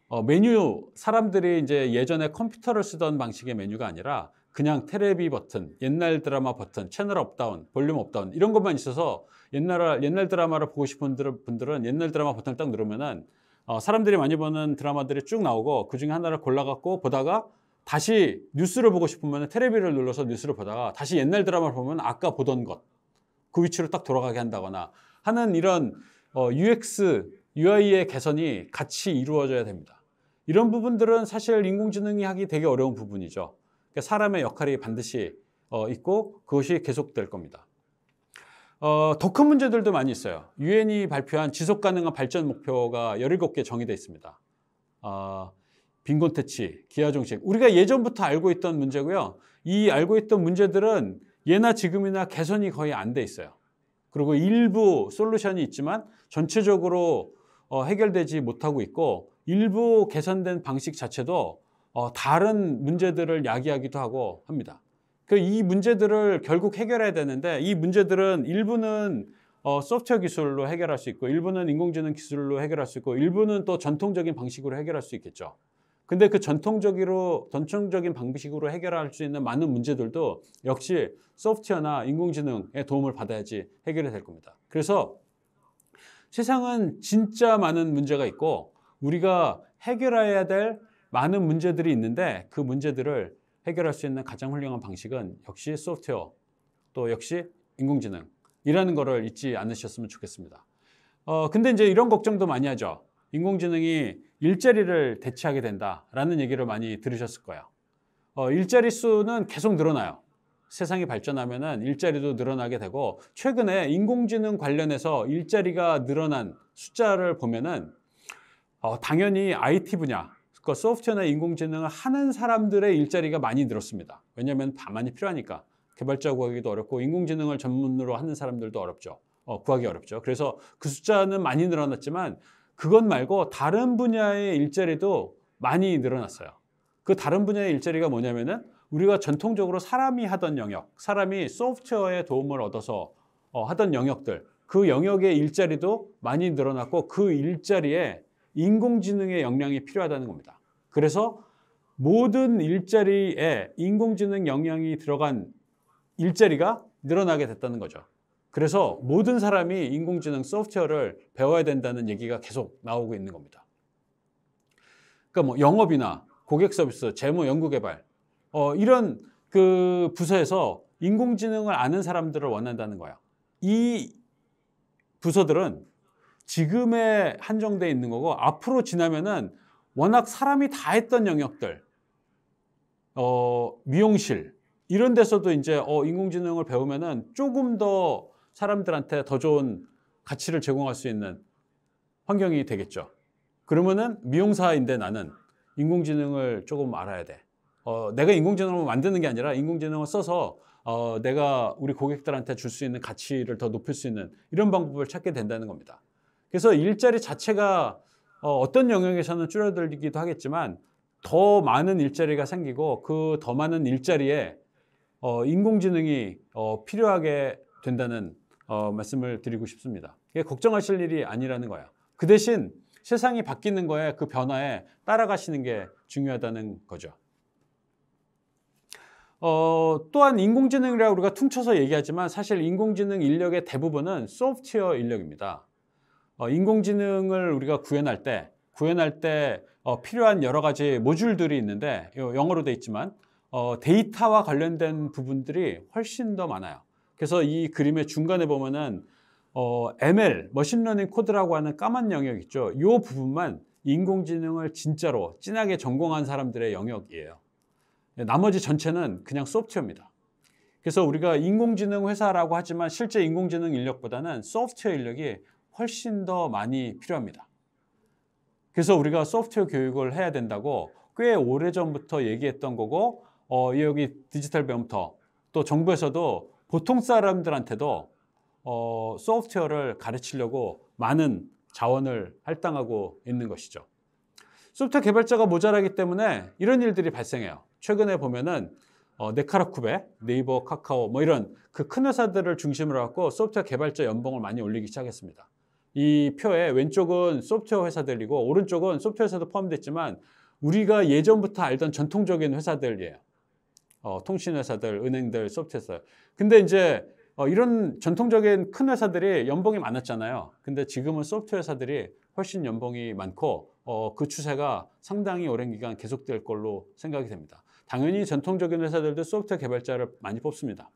A: 어, 메뉴 사람들이 이제 예전에 컴퓨터를 쓰던 방식의 메뉴가 아니라 그냥 테레비 버튼, 옛날 드라마 버튼, 채널 업다운, 볼륨 업다운 이런 것만 있어서 옛날 옛날 드라마를 보고 싶은 분들은 옛날 드라마 버튼을 딱 누르면은 어, 사람들이 많이 보는 드라마들이 쭉 나오고 그 중에 하나를 골라갖고 보다가 다시 뉴스를 보고 싶으면 테레비를 눌러서 뉴스를 보다가 다시 옛날 드라마를 보면 아까 보던 것 그 위치로 딱 돌아가게 한다거나 하는 이런 어, UX, UI의 개선이 같이 이루어져야 됩니다. 이런 부분들은 사실 인공지능이 하기 되게 어려운 부분이죠. 그러니까 사람의 역할이 반드시 어, 있고 그것이 계속될 겁니다. 어, 더 큰 문제들도 많이 있어요. 유엔이 발표한 지속 가능한 발전 목표가 17개 정의되어 있습니다. 어, 빈곤 퇴치, 기아 정책. 우리가 예전부터 알고 있던 문제고요. 이 알고 있던 문제들은 예나 지금이나 개선이 거의 안 돼 있어요. 그리고 일부 솔루션이 있지만 전체적으로 어, 해결되지 못하고 있고 일부 개선된 방식 자체도 어, 다른 문제들을 야기하기도 하고 합니다. 그 이 문제들을 결국 해결해야 되는데 이 문제들은 일부는 어, 소프트웨어 기술로 해결할 수 있고 일부는 인공지능 기술로 해결할 수 있고 일부는 또 전통적인 방식으로 해결할 수 있겠죠. 근데 그 전통적으로 전통적인 방식으로 해결할 수 있는 많은 문제들도 역시 소프트웨어나 인공지능의 도움을 받아야지 해결이 될 겁니다. 그래서 세상은 진짜 많은 문제가 있고 우리가 해결해야 될 많은 문제들이 있는데 그 문제들을 해결할 수 있는 가장 훌륭한 방식은 역시 소프트웨어 또 역시 인공지능이라는 거를 잊지 않으셨으면 좋겠습니다. 어, 근데 이제 이런 걱정도 많이 하죠. 인공지능이 일자리를 대체하게 된다라는 얘기를 많이 들으셨을 거예요. 어, 일자리 수는 계속 늘어나요. 세상이 발전하면은 일자리도 늘어나게 되고 최근에 인공지능 관련해서 일자리가 늘어난 숫자를 보면은 어, 당연히 IT 분야 그 소프트웨어나 인공지능을 하는 사람들의 일자리가 많이 늘었습니다. 왜냐하면 다만이 필요하니까. 개발자 구하기도 어렵고 인공지능을 전문으로 하는 사람들도 어렵죠. 어, 구하기 어렵죠. 그래서 그 숫자는 많이 늘어났지만 그것 말고 다른 분야의 일자리도 많이 늘어났어요. 그 다른 분야의 일자리가 뭐냐면은 우리가 전통적으로 사람이 하던 영역, 사람이 소프트웨어의 도움을 얻어서 어, 하던 영역들, 그 영역의 일자리도 많이 늘어났고 그 일자리에 인공지능의 역량이 필요하다는 겁니다. 그래서 모든 일자리에 인공지능 역량이 들어간 일자리가 늘어나게 됐다는 거죠. 그래서 모든 사람이 인공지능 소프트웨어를 배워야 된다는 얘기가 계속 나오고 있는 겁니다. 그러니까 뭐 영업이나 고객 서비스, 재무 연구 개발 어, 이런 그 부서에서 인공지능을 아는 사람들을 원한다는 거예요이 부서들은 지금에 한정돼 있는 거고 앞으로 지나면은 워낙 사람이 다 했던 영역들 어, 미용실 이런 데서도 이제 어, 인공지능을 배우면은 조금 더 사람들한테 더 좋은 가치를 제공할 수 있는 환경이 되겠죠. 그러면은 미용사인데 나는 인공지능을 조금 알아야 돼. 어, 내가 인공지능을 만드는 게 아니라 인공지능을 써서 어, 내가 우리 고객들한테 줄 수 있는 가치를 더 높일 수 있는 이런 방법을 찾게 된다는 겁니다. 그래서 일자리 자체가 어, 어떤 영역에서는 줄어들기도 하겠지만 더 많은 일자리가 생기고 그 더 많은 일자리에 어, 인공지능이 어, 필요하게 된다는 말씀을 드리고 싶습니다. 걱정하실 일이 아니라는 거예요그 대신 세상이 바뀌는 거에 그 변화에 따라가시는 게 중요하다는 거죠. 어, 또한 인공지능이라고 우리가 퉁쳐서 얘기하지만 사실 인공지능 인력의 대부분은 소프트웨어 인력입니다. 어, 인공지능을 우리가 구현할 때 구현할 때 어, 필요한 여러 가지 모듈들이 있는데 영어로 돼 있지만 어, 데이터와 관련된 부분들이 훨씬 더 많아요. 그래서 이 그림의 중간에 보면은 어, ML 머신러닝 코드라고 하는 까만 영역 있죠. 이 부분만 인공지능을 진짜로 진하게 전공한 사람들의 영역이에요. 나머지 전체는 그냥 소프트웨어입니다. 그래서 우리가 인공지능 회사라고 하지만 실제 인공지능 인력보다는 소프트웨어 인력이 훨씬 더 많이 필요합니다. 그래서 우리가 소프트웨어 교육을 해야 된다고 꽤 오래전부터 얘기했던 거고 어, 여기 디지털 배움터 또 정부에서도 보통 사람들한테도 어, 소프트웨어를 가르치려고 많은 자원을 할당하고 있는 것이죠. 소프트웨어 개발자가 모자라기 때문에 이런 일들이 발생해요. 최근에 보면은 어, 네카라쿠베, 네이버, 카카오 뭐 이런 그 큰 회사들을 중심으로 갖고 소프트웨어 개발자 연봉을 많이 올리기 시작했습니다. 이 표에 왼쪽은 소프트웨어 회사들이고 오른쪽은 소프트웨어 회사도 포함됐지만 우리가 예전부터 알던 전통적인 회사들이에요. 어, 통신회사들, 은행들, 소프트웨어. 근데 이제 어, 이런 전통적인 큰 회사들이 연봉이 많았잖아요. 근데 지금은 소프트웨어 회사들이 훨씬 연봉이 많고 어, 그 추세가 상당히 오랜 기간 계속될 걸로 생각이 됩니다. 당연히 전통적인 회사들도 소프트웨어 개발자를 많이 뽑습니다.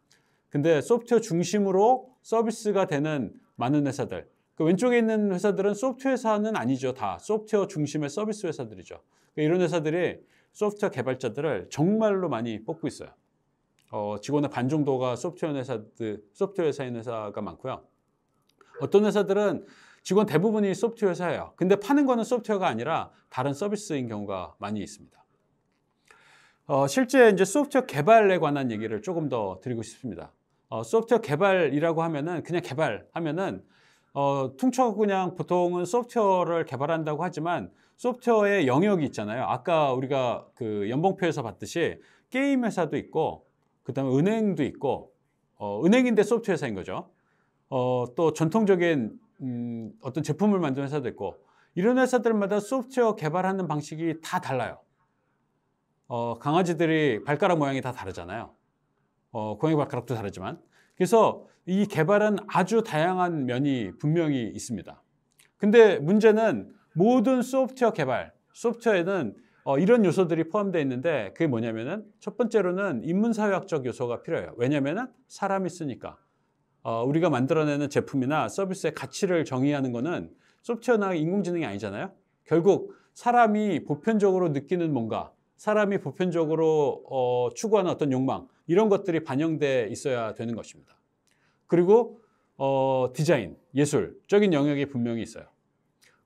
A: 근데 소프트웨어 중심으로 서비스가 되는 많은 회사들, 그 왼쪽에 있는 회사들은 소프트 웨어 회사는 아니죠. 다 소프트웨어 중심의 서비스 회사들이죠. 그러니까 이런 회사들이 소프트웨어 개발자들을 정말로 많이 뽑고 있어요. 어, 직원의 반 정도가 소프트웨어 회사들, 소프트웨어 회사인 회사가 많고요. 어떤 회사들은 직원 대부분이 소프트웨어 회사예요. 근데 파는 거는 소프트웨어가 아니라 다른 서비스인 경우가 많이 있습니다. 어, 실제 이제 소프트웨어 개발에 관한 얘기를 조금 더 드리고 싶습니다. 어, 소프트웨어 개발이라고 하면은 그냥 개발하면은 어, 퉁쳐 그냥 보통은 소프트웨어를 개발한다고 하지만 소프트웨어의 영역이 있잖아요. 아까 우리가 그 연봉표에서 봤듯이 게임 회사도 있고 그다음에 은행도 있고 어, 은행인데 소프트 웨어 회사인 거죠. 어, 또 전통적인 음, 어떤 제품을 만드는 회사도 있고 이런 회사들마다 소프트웨어 개발하는 방식이 다 달라요. 어, 강아지들이 발가락 모양이 다 다르잖아요. 어, 고양이 발가락도 다르지만. 그래서 이 개발은 아주 다양한 면이 분명히 있습니다. 근데 문제는 모든 소프트웨어 개발, 소프트웨어에는 어, 이런 요소들이 포함되어 있는데 그게 뭐냐면은 첫 번째로는 인문사회학적 요소가 필요해요. 왜냐면은 사람이 쓰니까. 어, 우리가 만들어내는 제품이나 서비스의 가치를 정의하는 거는 소프트웨어나 인공지능이 아니잖아요. 결국 사람이 보편적으로 느끼는 뭔가, 사람이 보편적으로 어, 추구하는 어떤 욕망, 이런 것들이 반영돼 있어야 되는 것입니다. 그리고 어, 디자인, 예술적인 영역이 분명히 있어요.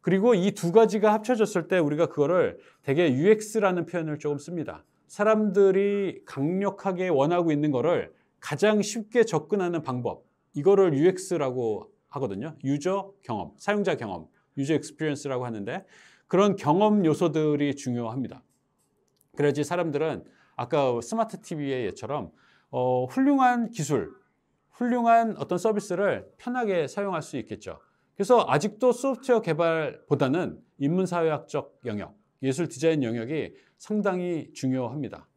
A: 그리고 이 두 가지가 합쳐졌을 때 우리가 그거를 되게 UX라는 표현을 조금 씁니다. 사람들이 강력하게 원하고 있는 거를 가장 쉽게 접근하는 방법. 이거를 UX라고 하거든요. 유저 경험, 사용자 경험, 유저 익스피리언스라고 하는데 그런 경험 요소들이 중요합니다. 그래야지 사람들은 아까 스마트 TV의 예처럼 어, 훌륭한 기술, 훌륭한 어떤 서비스를 편하게 사용할 수 있겠죠. 그래서 아직도 소프트웨어 개발보다는 인문사회학적 영역, 예술 디자인 영역이 상당히 중요합니다.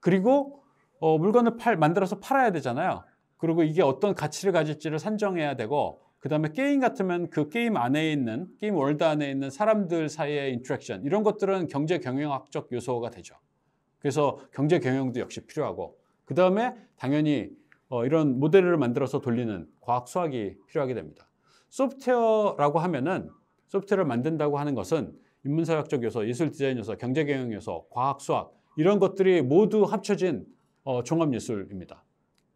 A: 그리고 어, 물건을 팔, 만들어서 팔아야 되잖아요. 그리고 이게 어떤 가치를 가질지를 산정해야 되고 그 다음에 게임 같으면 그 게임 안에 있는 게임 월드 안에 있는 사람들 사이의 인터랙션 이런 것들은 경제 경영학적 요소가 되죠. 그래서 경제 경영도 역시 필요하고 그 다음에 당연히 어, 이런 모델을 만들어서 돌리는 과학 수학이 필요하게 됩니다. 소프트웨어라고 하면은 소프트웨어를 만든다고 하는 것은 인문사학적 요소, 예술 디자인 요소, 경제 경영 요소, 과학 수학 이런 것들이 모두 합쳐진 어, 종합 예술입니다.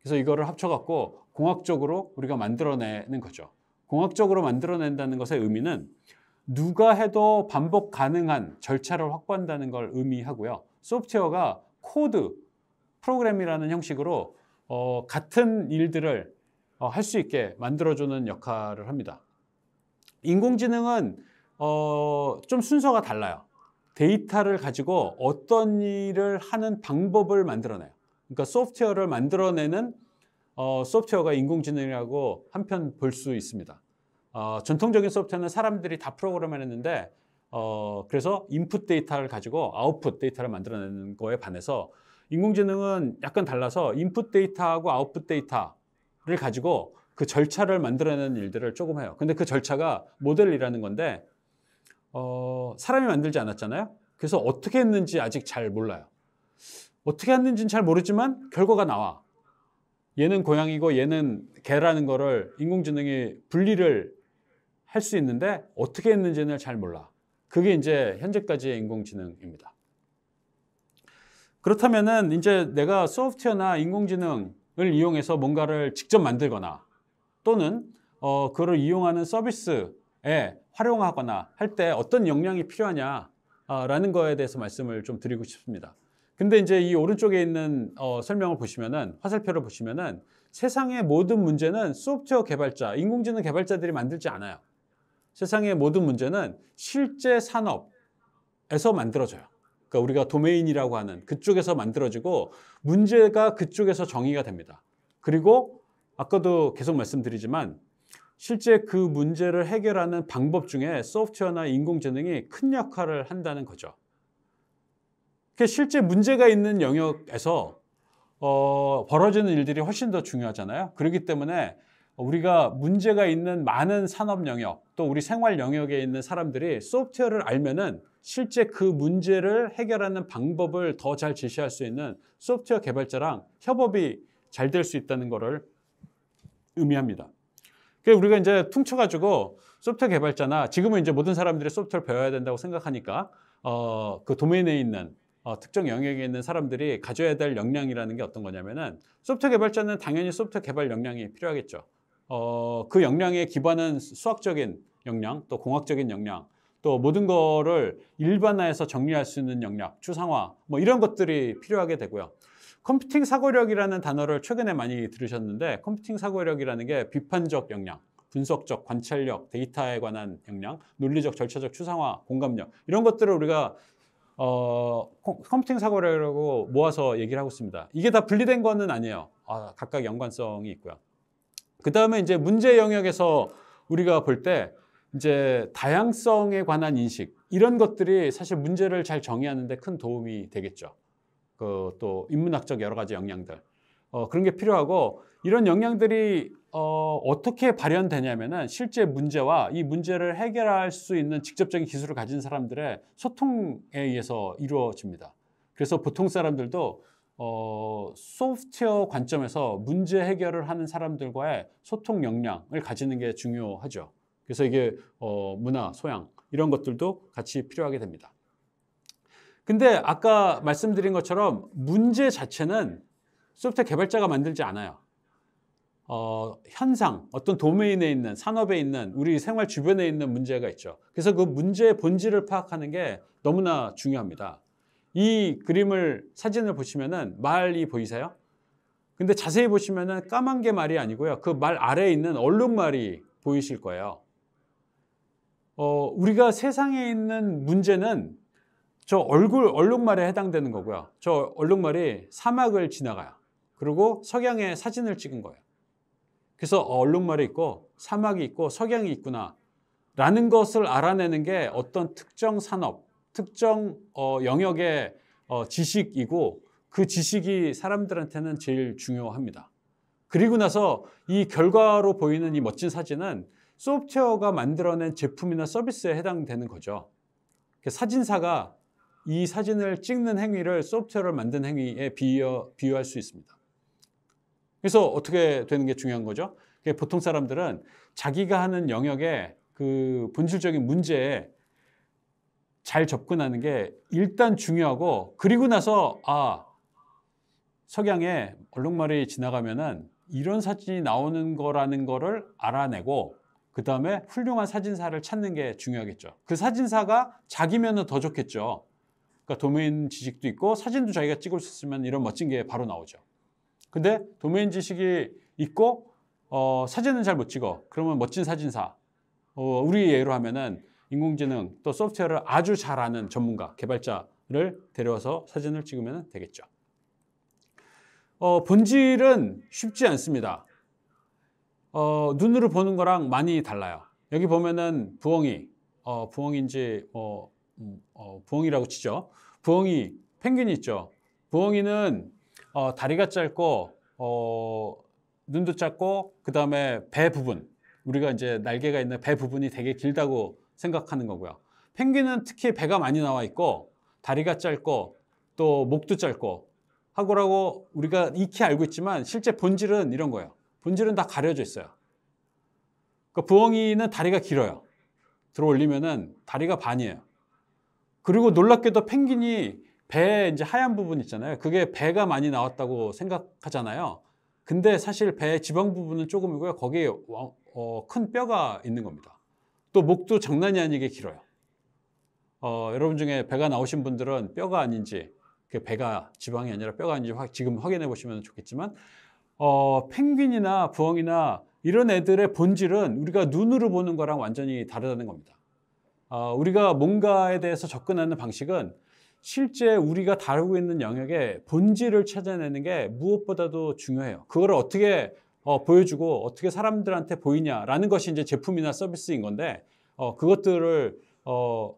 A: 그래서 이거를 합쳐갖고 공학적으로 우리가 만들어내는 거죠. 공학적으로 만들어낸다는 것의 의미는 누가 해도 반복 가능한 절차를 확보한다는 걸 의미하고요. 소프트웨어가 코드, 프로그램이라는 형식으로 어, 같은 일들을 어, 할수 있게 만들어주는 역할을 합니다. 인공지능은 어, 좀 순서가 달라요. 데이터를 가지고 어떤 일을 하는 방법을 만들어내요. 그러니까 소프트웨어를 만들어내는 어, 소프트웨어가 인공지능이라고 한편 볼 수 있습니다. 어, 전통적인 소프트웨어는 사람들이 다 프로그램을 했는데 어, 그래서 인풋 데이터를 가지고 아웃풋 데이터를 만들어내는 거에 반해서 인공지능은 약간 달라서 인풋 데이터하고 아웃풋 데이터를 가지고 그 절차를 만들어내는 일들을 조금 해요. 근데 그 절차가 모델이라는 건데 어, 사람이 만들지 않았잖아요. 그래서 어떻게 했는지 아직 잘 몰라요. 어떻게 했는지는 잘 모르지만 결과가 나와. 얘는 고양이고 얘는 개라는 거를 인공지능이 분리를 할 수 있는데 어떻게 했는지는 잘 몰라. 그게 이제 현재까지의 인공지능입니다. 그렇다면은 이제 내가 소프트웨어나 인공지능을 이용해서 뭔가를 직접 만들거나 또는 어, 그걸 이용하는 서비스에 활용하거나 할 때 어떤 역량이 필요하냐라는 거에 대해서 말씀을 좀 드리고 싶습니다. 근데 이제 이 오른쪽에 있는 어, 설명을 보시면은 화살표를 보시면은 세상의 모든 문제는 소프트웨어 개발자, 인공지능 개발자들이 만들지 않아요. 세상의 모든 문제는 실제 산업에서 만들어져요. 그러니까 우리가 도메인이라고 하는 그쪽에서 만들어지고 문제가 그쪽에서 정의가 됩니다. 그리고 아까도 계속 말씀드리지만 실제 그 문제를 해결하는 방법 중에 소프트웨어나 인공지능이 큰 역할을 한다는 거죠. 그러니까 실제 문제가 있는 영역에서 어, 벌어지는 일들이 훨씬 더 중요하잖아요. 그렇기 때문에 우리가 문제가 있는 많은 산업 영역 또 우리 생활 영역에 있는 사람들이 소프트웨어를 알면은 실제 그 문제를 해결하는 방법을 더 잘 제시할 수 있는 소프트웨어 개발자랑 협업이 잘 될 수 있다는 것을 의미합니다. 우리가 이제 퉁쳐가지고 소프트웨어 개발자나 지금은 이제 모든 사람들이 소프트웨어를 배워야 된다고 생각하니까 어, 그 도메인에 있는 어, 특정 영역에 있는 사람들이 가져야 될 역량이라는 게 어떤 거냐면은 소프트웨어 개발자는 당연히 소프트웨어 개발 역량이 필요하겠죠. 어, 그역량에 기반은 수학적인 역량 또 공학적인 역량 또 모든 거를 일반화해서 정리할 수 있는 영역 추상화 뭐 이런 것들이 필요하게 되고요. 컴퓨팅 사고력이라는 단어를 최근에 많이 들으셨는데 컴퓨팅 사고력이라는 게 비판적 역량, 분석적 관찰력, 데이터에 관한 역량, 논리적 절차적 추상화, 공감력 이런 것들을 우리가 어, 컴퓨팅 사고라고 력이 모아서 얘기를 하고 있습니다. 이게 다 분리된 거는 아니에요. 아, 각각 연관성이 있고요. 그 다음에 이제 문제 영역에서 우리가 볼때 이제 다양성에 관한 인식 이런 것들이 사실 문제를 잘 정의하는데 큰 도움이 되겠죠. 그또 인문학적 여러 가지 역량들 어, 그런 게 필요하고 이런 역량들이 어, 어떻게 발현되냐면은 실제 문제와 이 문제를 해결할 수 있는 직접적인 기술을 가진 사람들의 소통에 의해서 이루어집니다. 그래서 보통 사람들도 어, 소프트웨어 관점에서 문제 해결을 하는 사람들과의 소통 역량을 가지는 게 중요하죠. 그래서 이게 어, 문화, 소양 이런 것들도 같이 필요하게 됩니다. 근데 아까 말씀드린 것처럼 문제 자체는 소프트웨어 개발자가 만들지 않아요. 어, 현상, 어떤 도메인에 있는, 산업에 있는, 우리 생활 주변에 있는 문제가 있죠. 그래서 그 문제의 본질을 파악하는 게 너무나 중요합니다. 이 그림을, 사진을 보시면은 말이 보이세요? 근데 자세히 보시면은 까만 게 말이 아니고요. 그 말 아래에 있는 얼룩말이 보이실 거예요. 어, 우리가 세상에 있는 문제는 저 얼굴 얼룩말에 해당되는 거고요. 저 얼룩말이 사막을 지나가요. 그리고 석양에 사진을 찍은 거예요. 그래서 어, 얼룩말이 있고 사막이 있고 석양이 있구나라는 것을 알아내는 게 어떤 특정 산업, 특정 어, 영역의 어, 지식이고 그 지식이 사람들한테는 제일 중요합니다. 그리고 나서 이 결과로 보이는 이 멋진 사진은 소프트웨어가 만들어낸 제품이나 서비스에 해당되는 거죠. 그러니까 사진사가 이 사진을 찍는 행위를 소프트웨어를 만든 행위에 비유, 비유할 수 있습니다. 그래서 어떻게 되는 게 중요한 거죠? 보통 사람들은 자기가 하는 영역에 그 본질적인 문제에 잘 접근하는 게 일단 중요하고 그리고 나서 아 석양에 얼룩말이 지나가면은 이런 사진이 나오는 거라는 거를 알아내고 그 다음에 훌륭한 사진사를 찾는 게 중요하겠죠. 그 사진사가 자기면 더 좋겠죠. 그러니까 도메인 지식도 있고 사진도 자기가 찍을 수 있으면 이런 멋진 게 바로 나오죠. 근데 도메인 지식이 있고 어, 사진은 잘 못 찍어. 그러면 멋진 사진사. 어, 우리 예로 하면은 인공지능 또 소프트웨어를 아주 잘 아는 전문가, 개발자를 데려와서 사진을 찍으면 되겠죠. 어, 본질은 쉽지 않습니다. 어, 눈으로 보는 거랑 많이 달라요. 여기 보면은 부엉이, 어, 부엉인지 어, 어, 부엉이라고 치죠. 부엉이, 펭귄이 있죠. 부엉이는 어, 다리가 짧고 어, 눈도 짧고그 다음에 배 부분 우리가 이제 날개가 있는 배 부분이 되게 길다고 생각하는 거고요. 펭귄은 특히 배가 많이 나와 있고 다리가 짧고 또 목도 짧고 하고라고 우리가 익히 알고 있지만 실제 본질은 이런 거예요. 본질은 다 가려져 있어요. 그 부엉이는 다리가 길어요. 들어 올리면은 다리가 반이에요. 그리고 놀랍게도 펭귄이 배 이제 하얀 부분 있잖아요. 그게 배가 많이 나왔다고 생각하잖아요. 근데 사실 배 지방 부분은 조금이고요. 거기에 어, 큰 뼈가 있는 겁니다. 또 목도 장난이 아니게 길어요. 어, 여러분 중에 배가 나오신 분들은 뼈가 아닌지 그 배가 지방이 아니라 뼈가 아닌지 지금 확인해 보시면 좋겠지만 어, 펭귄이나 부엉이나 이런 애들의 본질은 우리가 눈으로 보는 거랑 완전히 다르다는 겁니다. 어, 우리가 뭔가에 대해서 접근하는 방식은 실제 우리가 다루고 있는 영역의 본질을 찾아내는 게 무엇보다도 중요해요. 그걸 어떻게 어, 보여주고 어떻게 사람들한테 보이냐라는 것이 이제 제품이나 서비스인 건데 어, 그것들을 어,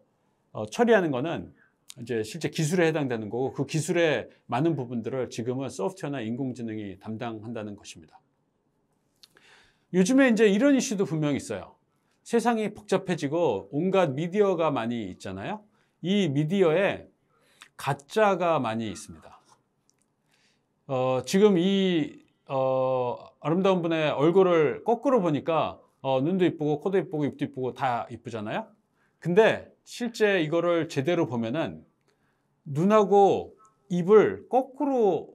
A: 어 처리하는 거는 이제 실제 기술에 해당되는 거고 그 기술의 많은 부분들을 지금은 소프트웨어나 인공지능이 담당한다는 것입니다. 요즘에 이제 이런 이슈도 분명 히 있어요. 세상이 복잡해지고 온갖 미디어가 많이 있잖아요. 이 미디어에 가짜가 많이 있습니다. 어, 지금 이 어, 아름다운 분의 얼굴을 거꾸로 보니까 어, 눈도 이쁘고 코도 이쁘고 입도 이쁘고 다 이쁘잖아요. 근데 실제 이거를 제대로 보면은 눈하고 입을 거꾸로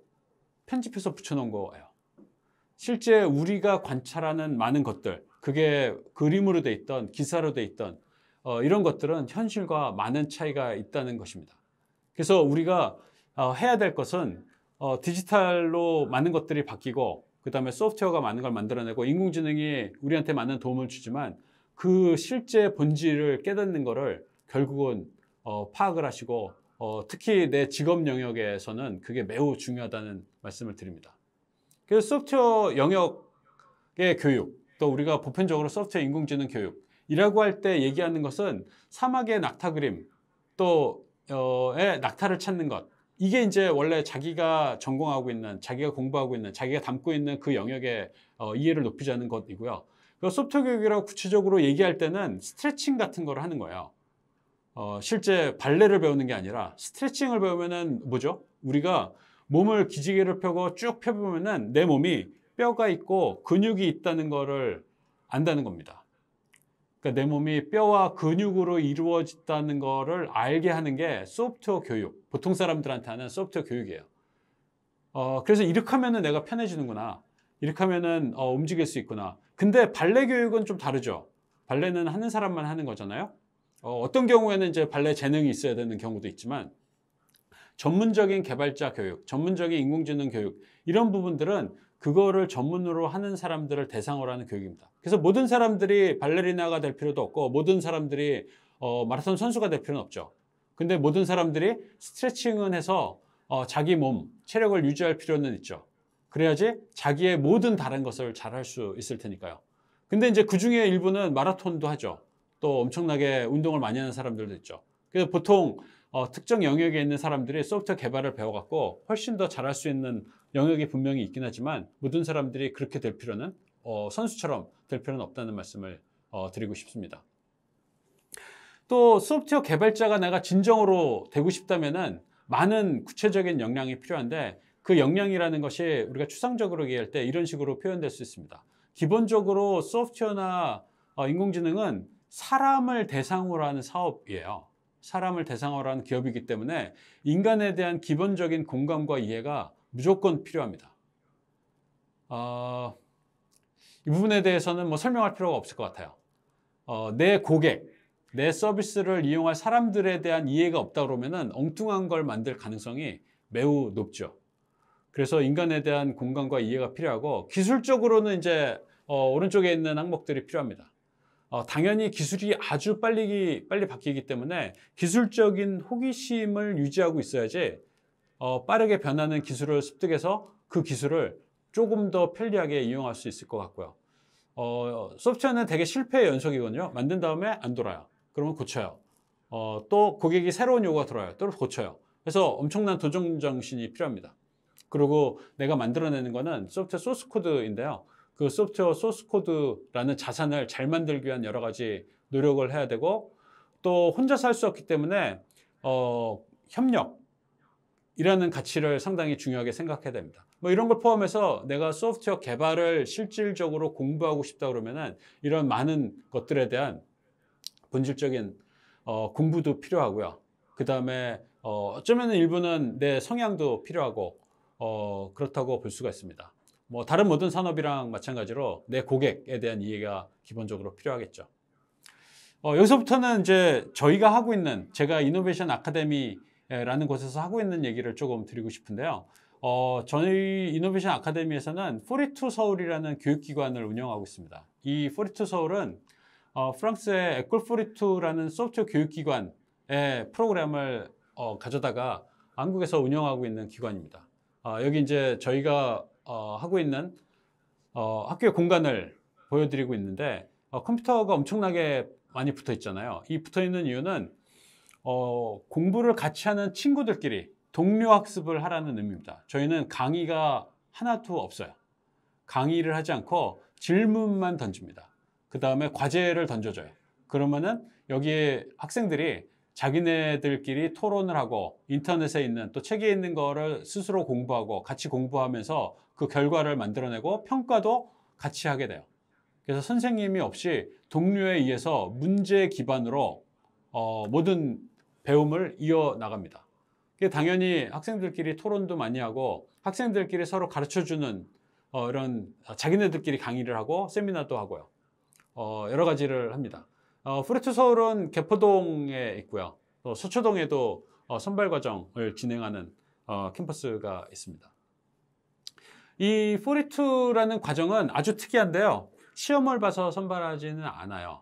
A: 편집해서 붙여놓은 거예요. 실제 우리가 관찰하는 많은 것들, 그게 그림으로 돼 있던 기사로 돼 있던 어, 이런 것들은 현실과 많은 차이가 있다는 것입니다. 그래서 우리가 어, 해야 될 것은 어, 디지털로 많은 것들이 바뀌고 그 다음에 소프트웨어가 많은 걸 만들어내고 인공지능이 우리한테 많은 도움을 주지만 그 실제 본질을 깨닫는 거를 결국은 어, 파악을 하시고 어, 특히 내 직업 영역에서는 그게 매우 중요하다는 말씀을 드립니다. 그래서 소프트웨어 영역의 교육, 또 우리가 보편적으로 소프트웨어 인공지능 교육이라고 할 때 얘기하는 것은 사막의 낙타 그림, 또의 어, 낙타를 찾는 것, 이게 이제 원래 자기가 전공하고 있는, 자기가 공부하고 있는, 자기가 담고 있는 그 영역의 어, 이해를 높이자는 것이고요. 소프트 웨어 교육이라고 구체적으로 얘기할 때는 스트레칭 같은 걸 하는 거예요. 어, 실제 발레를 배우는 게 아니라 스트레칭을 배우면은 뭐죠? 우리가 몸을 기지개를 펴고 쭉 펴보면은 내 몸이 뼈가 있고 근육이 있다는 거를 안다는 겁니다. 그러니까 내 몸이 뼈와 근육으로 이루어졌다는 거를 알게 하는 게 소프트웨어 교육, 보통 사람들한테 하는 소프트웨어 교육이에요. 어, 그래서 이렇게 하면은 내가 편해지는구나. 이렇게 하면은 어, 움직일 수 있구나. 근데 발레 교육은 좀 다르죠. 발레는 하는 사람만 하는 거잖아요. 어, 어떤 경우에는 이제 발레 재능이 있어야 되는 경우도 있지만 전문적인 개발자 교육, 전문적인 인공지능 교육 이런 부분들은 그거를 전문으로 하는 사람들을 대상으로 하는 교육입니다. 그래서 모든 사람들이 발레리나가 될 필요도 없고 모든 사람들이 어, 마라톤 선수가 될 필요는 없죠. 근데 모든 사람들이 스트레칭은 해서 어, 자기 몸, 체력을 유지할 필요는 있죠. 그래야지 자기의 모든 다른 것을 잘할수 있을 테니까요. 근데 이제 그 중에 일부는 마라톤도 하죠. 또 엄청나게 운동을 많이 하는 사람들도 있죠. 그래서 보통 어, 특정 영역에 있는 사람들이 소프트웨어 개발을 배워갖고 훨씬 더 잘할 수 있는 영역이 분명히 있긴 하지만 모든 사람들이 그렇게 될 필요는 어, 선수처럼 될 필요는 없다는 말씀을 어, 드리고 싶습니다. 또 소프트웨어 개발자가 내가 진정으로 되고 싶다면은 많은 구체적인 역량이 필요한데 그 역량이라는 것이 우리가 추상적으로 얘기할 때 이런 식으로 표현될 수 있습니다. 기본적으로 소프트웨어나 어, 인공지능은 사람을 대상으로 하는 사업이에요. 사람을 대상으로 하는 기업이기 때문에 인간에 대한 기본적인 공감과 이해가 무조건 필요합니다. 어, 이 부분에 대해서는 뭐 설명할 필요가 없을 것 같아요. 어, 내 고객, 내 서비스를 이용할 사람들에 대한 이해가 없다 그러면 엉뚱한 걸 만들 가능성이 매우 높죠. 그래서 인간에 대한 공감과 이해가 필요하고 기술적으로는 이제 어, 오른쪽에 있는 항목들이 필요합니다. 어, 당연히 기술이 아주 빨리, 빨리 바뀌기 때문에 기술적인 호기심을 유지하고 있어야지 어, 빠르게 변하는 기술을 습득해서 그 기술을 조금 더 편리하게 이용할 수 있을 것 같고요. 어, 소프트웨어는 되게 실패의 연속이거든요. 만든 다음에 안 돌아요. 그러면 고쳐요. 어, 또 고객이 새로운 요구가 들어와요. 또 고쳐요. 그래서 엄청난 도전 정신이 필요합니다. 그리고 내가 만들어내는 거는 소프트웨어 소스 코드인데요. 그 소프트웨어 소스 코드라는 자산을 잘 만들기 위한 여러 가지 노력을 해야 되고 또 혼자 살 수 없기 때문에 어, 협력이라는 가치를 상당히 중요하게 생각해야 됩니다. 뭐 이런 걸 포함해서 내가 소프트웨어 개발을 실질적으로 공부하고 싶다 그러면은 이런 많은 것들에 대한 본질적인 어, 공부도 필요하고요. 그 다음에 어, 어쩌면 일부는 내 성향도 필요하고 어, 그렇다고 볼 수가 있습니다. 뭐 다른 모든 산업이랑 마찬가지로 내 고객에 대한 이해가 기본적으로 필요하겠죠. 어, 여기서부터는 이제 저희가 하고 있는 제가 이노베이션 아카데미라는 곳에서 하고 있는 얘기를 조금 드리고 싶은데요. 어, 저희 이노베이션 아카데미에서는 42 서울이라는 교육기관을 운영하고 있습니다. 이42 서울은 어, 프랑스의 에콜 42라는 소프트웨어 교육기관의 프로그램을 어, 가져다가 한국에서 운영하고 있는 기관입니다. 어, 여기 이제 저희가 어, 하고 있는 어, 학교의 공간을 보여드리고 있는데 어, 컴퓨터가 엄청나게 많이 붙어 있잖아요. 이 붙어 있는 이유는 어, 공부를 같이 하는 친구들끼리 동료 학습을 하라는 의미입니다. 저희는 강의가 하나도 없어요. 강의를 하지 않고 질문만 던집니다. 그 다음에 과제를 던져줘요. 그러면은 여기에 학생들이 자기네들끼리 토론을 하고 인터넷에 있는 또 책에 있는 거를 스스로 공부하고 같이 공부하면서 그 결과를 만들어내고 평가도 같이 하게 돼요. 그래서 선생님이 없이 동료에 의해서 문제 기반으로 어, 모든 배움을 이어나갑니다. 당연히 학생들끼리 토론도 많이 하고 학생들끼리 서로 가르쳐주는 어, 이런 자기네들끼리 강의를 하고 세미나도 하고요. 어, 여러 가지를 합니다. 어, 프레트 서울은 개포동에 있고요. 또 서초동에도 어, 선발 과정을 진행하는 어, 캠퍼스가 있습니다. 이 42라는 과정은 아주 특이한데요. 시험을 봐서 선발하지는 않아요.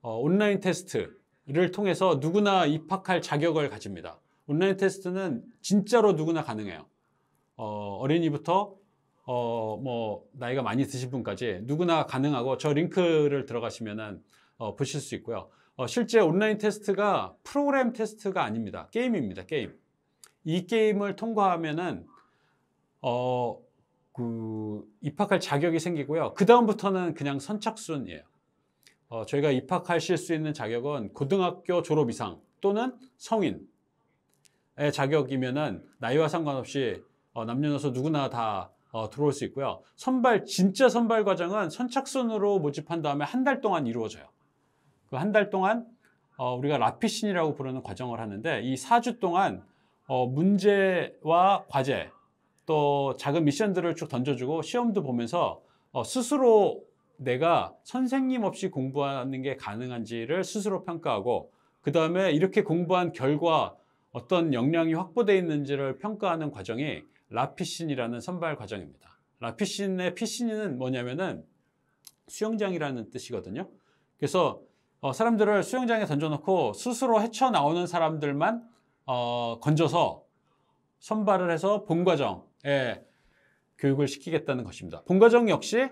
A: 어, 온라인 테스트를 통해서 누구나 입학할 자격을 가집니다. 온라인 테스트는 진짜로 누구나 가능해요. 어, 어린이부터 어, 뭐 나이가 많이 드신 분까지 누구나 가능하고 저 링크를 들어가시면은 어, 보실 수 있고요. 어, 실제 온라인 테스트가 프로그램 테스트가 아닙니다. 게임입니다. 게임. 이 게임을 통과하면은 어, 그 입학할 자격이 생기고요. 그 다음부터는 그냥 선착순이에요. 어, 저희가 입학하실 수 있는 자격은 고등학교 졸업 이상 또는 성인의 자격이면은 나이와 상관없이 어, 남녀노소 누구나 다 어, 들어올 수 있고요. 선발 진짜 선발 과정은 선착순으로 모집한 다음에 한 달 동안 이루어져요. 그 한 달 동안 어, 우리가 라피신이라고 부르는 과정을 하는데 이 4주 동안 어, 문제와 과제 또 작은 미션들을 쭉 던져주고 시험도 보면서 어, 스스로 내가 선생님 없이 공부하는 게 가능한지를 스스로 평가하고 그 다음에 이렇게 공부한 결과 어떤 역량이 확보되어 있는지를 평가하는 과정이 라피신이라는 선발 과정입니다. 라피신의 피신은 뭐냐면은 수영장이라는 뜻이거든요. 그래서 어, 사람들을 수영장에 던져놓고 스스로 헤쳐나오는 사람들만 어, 건져서 선발을 해서 본 과정, 예, 교육을 시키겠다는 것입니다. 본과정 역시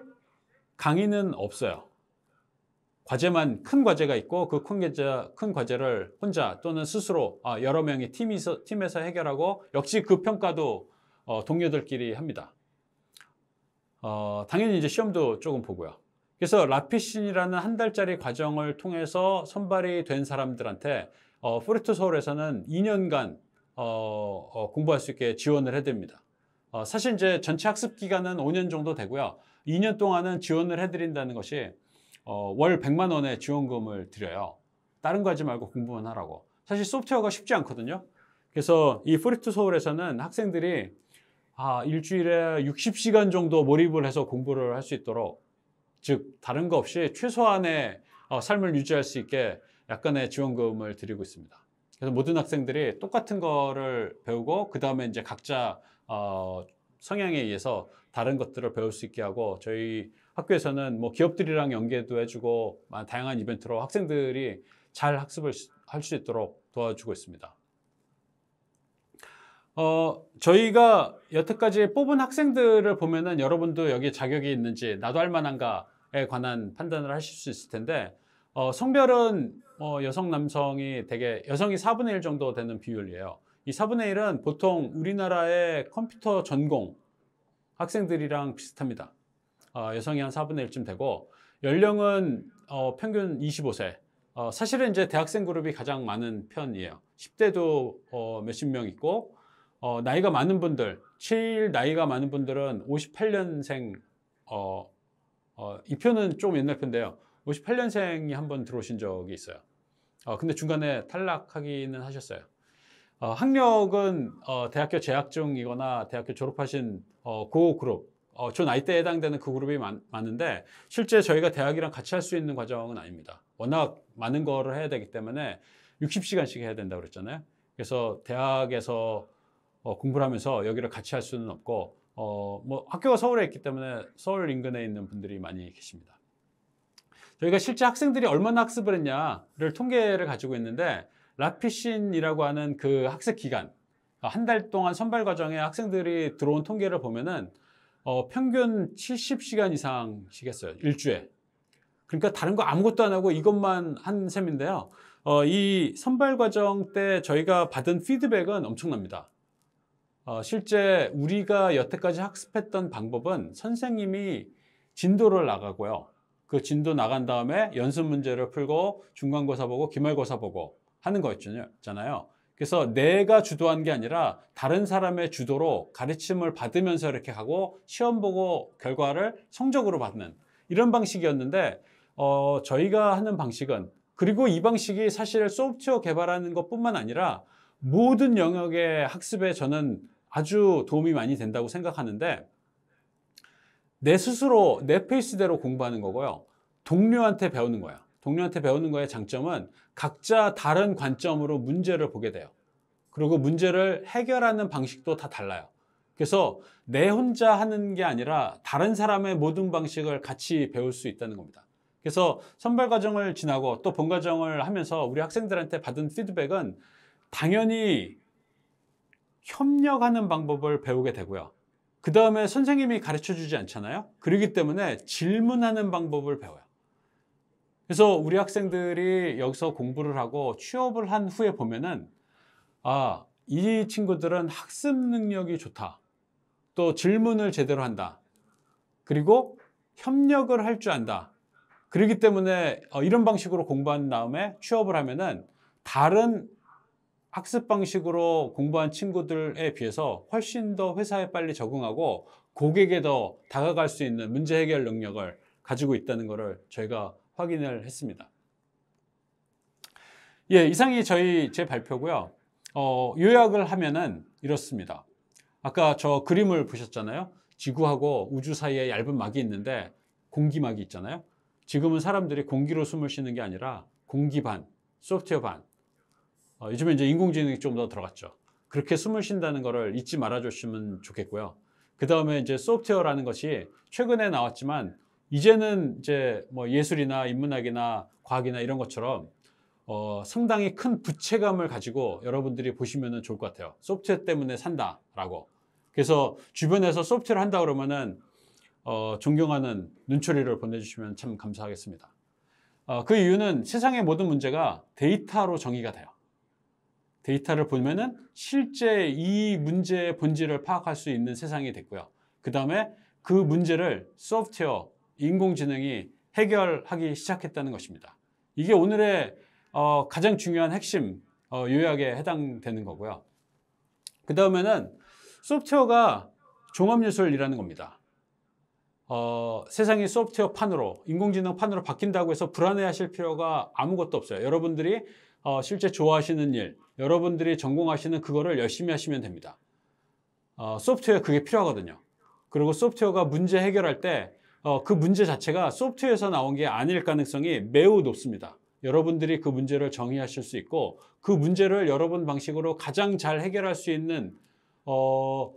A: 강의는 없어요. 과제만 큰 과제가 있고 그 큰 과제, 큰 과제를 혼자 또는 스스로 아, 여러 명의 팀에서, 팀에서 해결하고 역시 그 평가도 어, 동료들끼리 합니다. 어, 당연히 이제 시험도 조금 보고요. 그래서 라피신이라는 한 달짜리 과정을 통해서 선발이 된 사람들한테 어, 프리트 서울에서는 2년간 어, 어, 공부할 수 있게 지원을 해드립니다. 어, 사실 이제 전체 학습 기간은 5년 정도 되고요. 2년 동안은 지원을 해드린다는 것이 어, 월 100만 원의 지원금을 드려요. 다른 거 하지 말고 공부만 하라고. 사실 소프트웨어가 쉽지 않거든요. 그래서 이 프리투 서울에서는 학생들이 아, 일주일에 60시간 정도 몰입을 해서 공부를 할 수 있도록 즉 다른 거 없이 최소한의 어, 삶을 유지할 수 있게 약간의 지원금을 드리고 있습니다. 그래서 모든 학생들이 똑같은 거를 배우고 그 다음에 이제 각자 어, 성향에 의해서 다른 것들을 배울 수 있게 하고 저희 학교에서는 뭐 기업들이랑 연계도 해주고 다양한 이벤트로 학생들이 잘 학습을 할 수 있도록 도와주고 있습니다. 어, 저희가 여태까지 뽑은 학생들을 보면은 여러분도 여기 자격이 있는지 나도 할 만한가에 관한 판단을 하실 수 있을 텐데 어, 성별은 어, 여성 남성이 되게 여성이 4분의 1 정도 되는 비율이에요. 이 4분의 1은 보통 우리나라의 컴퓨터 전공 학생들이랑 비슷합니다. 어, 여성이 한 4분의 1쯤 되고 연령은 어, 평균 25세. 어, 사실은 이제 대학생 그룹이 가장 많은 편이에요. 10대도 어, 몇십 명 있고 어, 나이가 많은 분들, 7 나이가 많은 분들은 58년생 어, 어, 이 표는 좀 옛날 편인데요. 58년생이 한 번 들어오신 적이 있어요. 어, 근데 중간에 탈락하기는 하셨어요. 어, 학력은 어, 대학교 재학 중이거나 대학교 졸업하신 어, 그 그룹, 어, 저 나이대에 해당되는 그 그룹이 많, 많은데 실제 저희가 대학이랑 같이 할 수 있는 과정은 아닙니다. 워낙 많은 거를 해야 되기 때문에 60시간씩 해야 된다고 그랬잖아요. 그래서 대학에서 어, 공부를 하면서 여기를 같이 할 수는 없고 어, 뭐 학교가 서울에 있기 때문에 서울 인근에 있는 분들이 많이 계십니다. 저희가 실제 학생들이 얼마나 학습을 했냐를 통계를 가지고 있는데 라피신이라고 하는 그 학습 기간 어, 한달 동안 선발 과정에 학생들이 들어온 통계를 보면은 어, 평균 70시간 이상씩 했어요. 일주에. 그러니까 다른 거 아무것도 안 하고 이것만 한 셈인데요. 어, 이 선발 과정 때 저희가 받은 피드백은 엄청납니다. 어, 실제 우리가 여태까지 학습했던 방법은 선생님이 진도를 나가고요. 그 진도 나간 다음에 연습 문제를 풀고 중간고사 보고 기말고사 보고 하는 거였잖아요. 그래서 내가 주도한 게 아니라 다른 사람의 주도로 가르침을 받으면서 이렇게 하고 시험 보고 결과를 성적으로 받는 이런 방식이었는데 어, 저희가 하는 방식은 그리고 이 방식이 사실 소프트웨어 개발하는 것뿐만 아니라 모든 영역의 학습에 저는 아주 도움이 많이 된다고 생각하는데 내 스스로 내 페이스대로 공부하는 거고요. 동료한테 배우는 거야. 동료한테 배우는 거의 장점은 각자 다른 관점으로 문제를 보게 돼요. 그리고 문제를 해결하는 방식도 다 달라요. 그래서 내 혼자 하는 게 아니라 다른 사람의 모든 방식을 같이 배울 수 있다는 겁니다. 그래서 선발 과정을 지나고 또 본 과정을 하면서 우리 학생들한테 받은 피드백은 당연히 협력하는 방법을 배우게 되고요. 그 다음에 선생님이 가르쳐 주지 않잖아요. 그러기 때문에 질문하는 방법을 배워요. 그래서 우리 학생들이 여기서 공부를 하고 취업을 한 후에 보면은 아, 이 친구들은 학습 능력이 좋다. 또 질문을 제대로 한다. 그리고 협력을 할 줄 안다. 그렇기 때문에 어, 이런 방식으로 공부한 다음에 취업을 하면은 다른 학습 방식으로 공부한 친구들에 비해서 훨씬 더 회사에 빨리 적응하고 고객에 더 다가갈 수 있는 문제 해결 능력을 가지고 있다는 것을 저희가 확인을 했습니다. 예, 이상이 저희 제 발표고요. 어, 요약을 하면은 이렇습니다. 아까 저 그림을 보셨잖아요. 지구하고 우주 사이에 얇은 막이 있는데 공기막이 있잖아요. 지금은 사람들이 공기로 숨을 쉬는 게 아니라 공기 반, 소프트웨어 반. 어, 요즘에 이제 인공지능이 좀 더 들어갔죠. 그렇게 숨을 쉰다는 거를 잊지 말아주시면 좋겠고요. 그 다음에 이제 소프트웨어라는 것이 최근에 나왔지만 이제는 이제 뭐 예술이나 인문학이나 과학이나 이런 것처럼 어, 상당히 큰 부채감을 가지고 여러분들이 보시면 좋을 것 같아요. 소프트웨어 때문에 산다라고. 그래서 주변에서 소프트웨어를 한다 그러면은 어, 존경하는 눈초리를 보내주시면 참 감사하겠습니다. 어, 그 이유는 세상의 모든 문제가 데이터로 정의가 돼요. 데이터를 보면은 실제 이 문제의 본질을 파악할 수 있는 세상이 됐고요. 그 다음에 그 문제를 소프트웨어 인공지능이 해결하기 시작했다는 것입니다. 이게 오늘의 어, 가장 중요한 핵심 어, 요약에 해당되는 거고요. 그 다음에는 소프트웨어가 종합예술이라는 겁니다. 어, 세상이 소프트웨어 판으로 인공지능 판으로 바뀐다고 해서 불안해하실 필요가 아무것도 없어요. 여러분들이 어, 실제 좋아하시는 일, 여러분들이 전공하시는 그거를 열심히 하시면 됩니다. 어, 소프트웨어 그게 필요하거든요. 그리고 소프트웨어가 문제 해결할 때 어, 그 문제 자체가 소프트웨어에서 나온 게 아닐 가능성이 매우 높습니다. 여러분들이 그 문제를 정의하실 수 있고 그 문제를 여러분 방식으로 가장 잘 해결할 수 있는 어,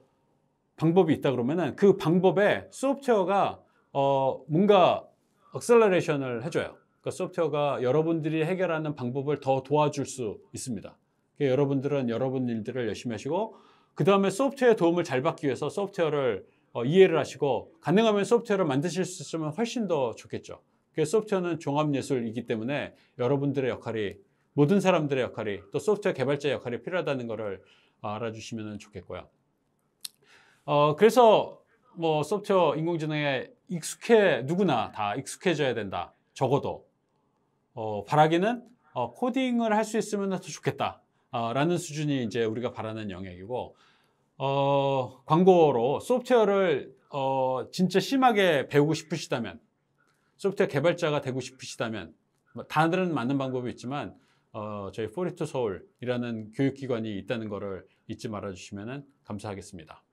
A: 방법이 있다 그러면은 그 방법에 소프트웨어가 어, 뭔가 억셀러레이션을 해줘요. 그러니까 소프트웨어가 여러분들이 해결하는 방법을 더 도와줄 수 있습니다. 그러니까 여러분들은 여러분 일들을 열심히 하시고 그 다음에 소프트웨어 도움을 잘 받기 위해서 소프트웨어를 어, 이해를 하시고 가능하면 소프트웨어를 만드실 수 있으면 훨씬 더 좋겠죠. 그 소프트웨어는 종합예술이기 때문에 여러분들의 역할이 모든 사람들의 역할이 또 소프트웨어 개발자의 역할이 필요하다는 것을 알아주시면 좋겠고요. 어, 그래서 뭐 소프트웨어 인공지능에 익숙해 누구나 다 익숙해져야 된다. 적어도 어, 바라기는 어, 코딩을 할 수 있으면 더 좋겠다. 어, 라는 수준이 이제 우리가 바라는 영역이고 어, 광고로 소프트웨어를 어, 진짜 심하게 배우고 싶으시다면 소프트웨어 개발자가 되고 싶으시다면 뭐 다들은 맞는 방법이 있지만 어, 저희 포리투 서울이라는 교육기관이 있다는 것을 잊지 말아주시면 감사하겠습니다.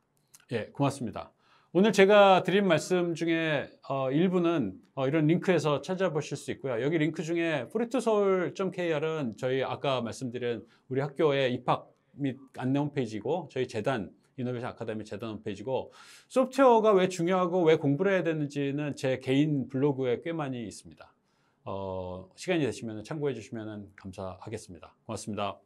A: 예, 고맙습니다. 오늘 제가 드린 말씀 중에 어, 일부는 어, 이런 링크에서 찾아보실 수 있고요. 여기 링크 중에 포리투서울.kr은 저희 아까 말씀드린 우리 학교의 입학 및 안내 홈페이지고 저희 재단 이노베이션 아카데미 재단 홈페이지고 소프트웨어가 왜 중요하고 왜 공부를 해야 되는지는 제 개인 블로그에 꽤 많이 있습니다. 어, 시간이 되시면 참고해 주시면 감사하겠습니다. 고맙습니다.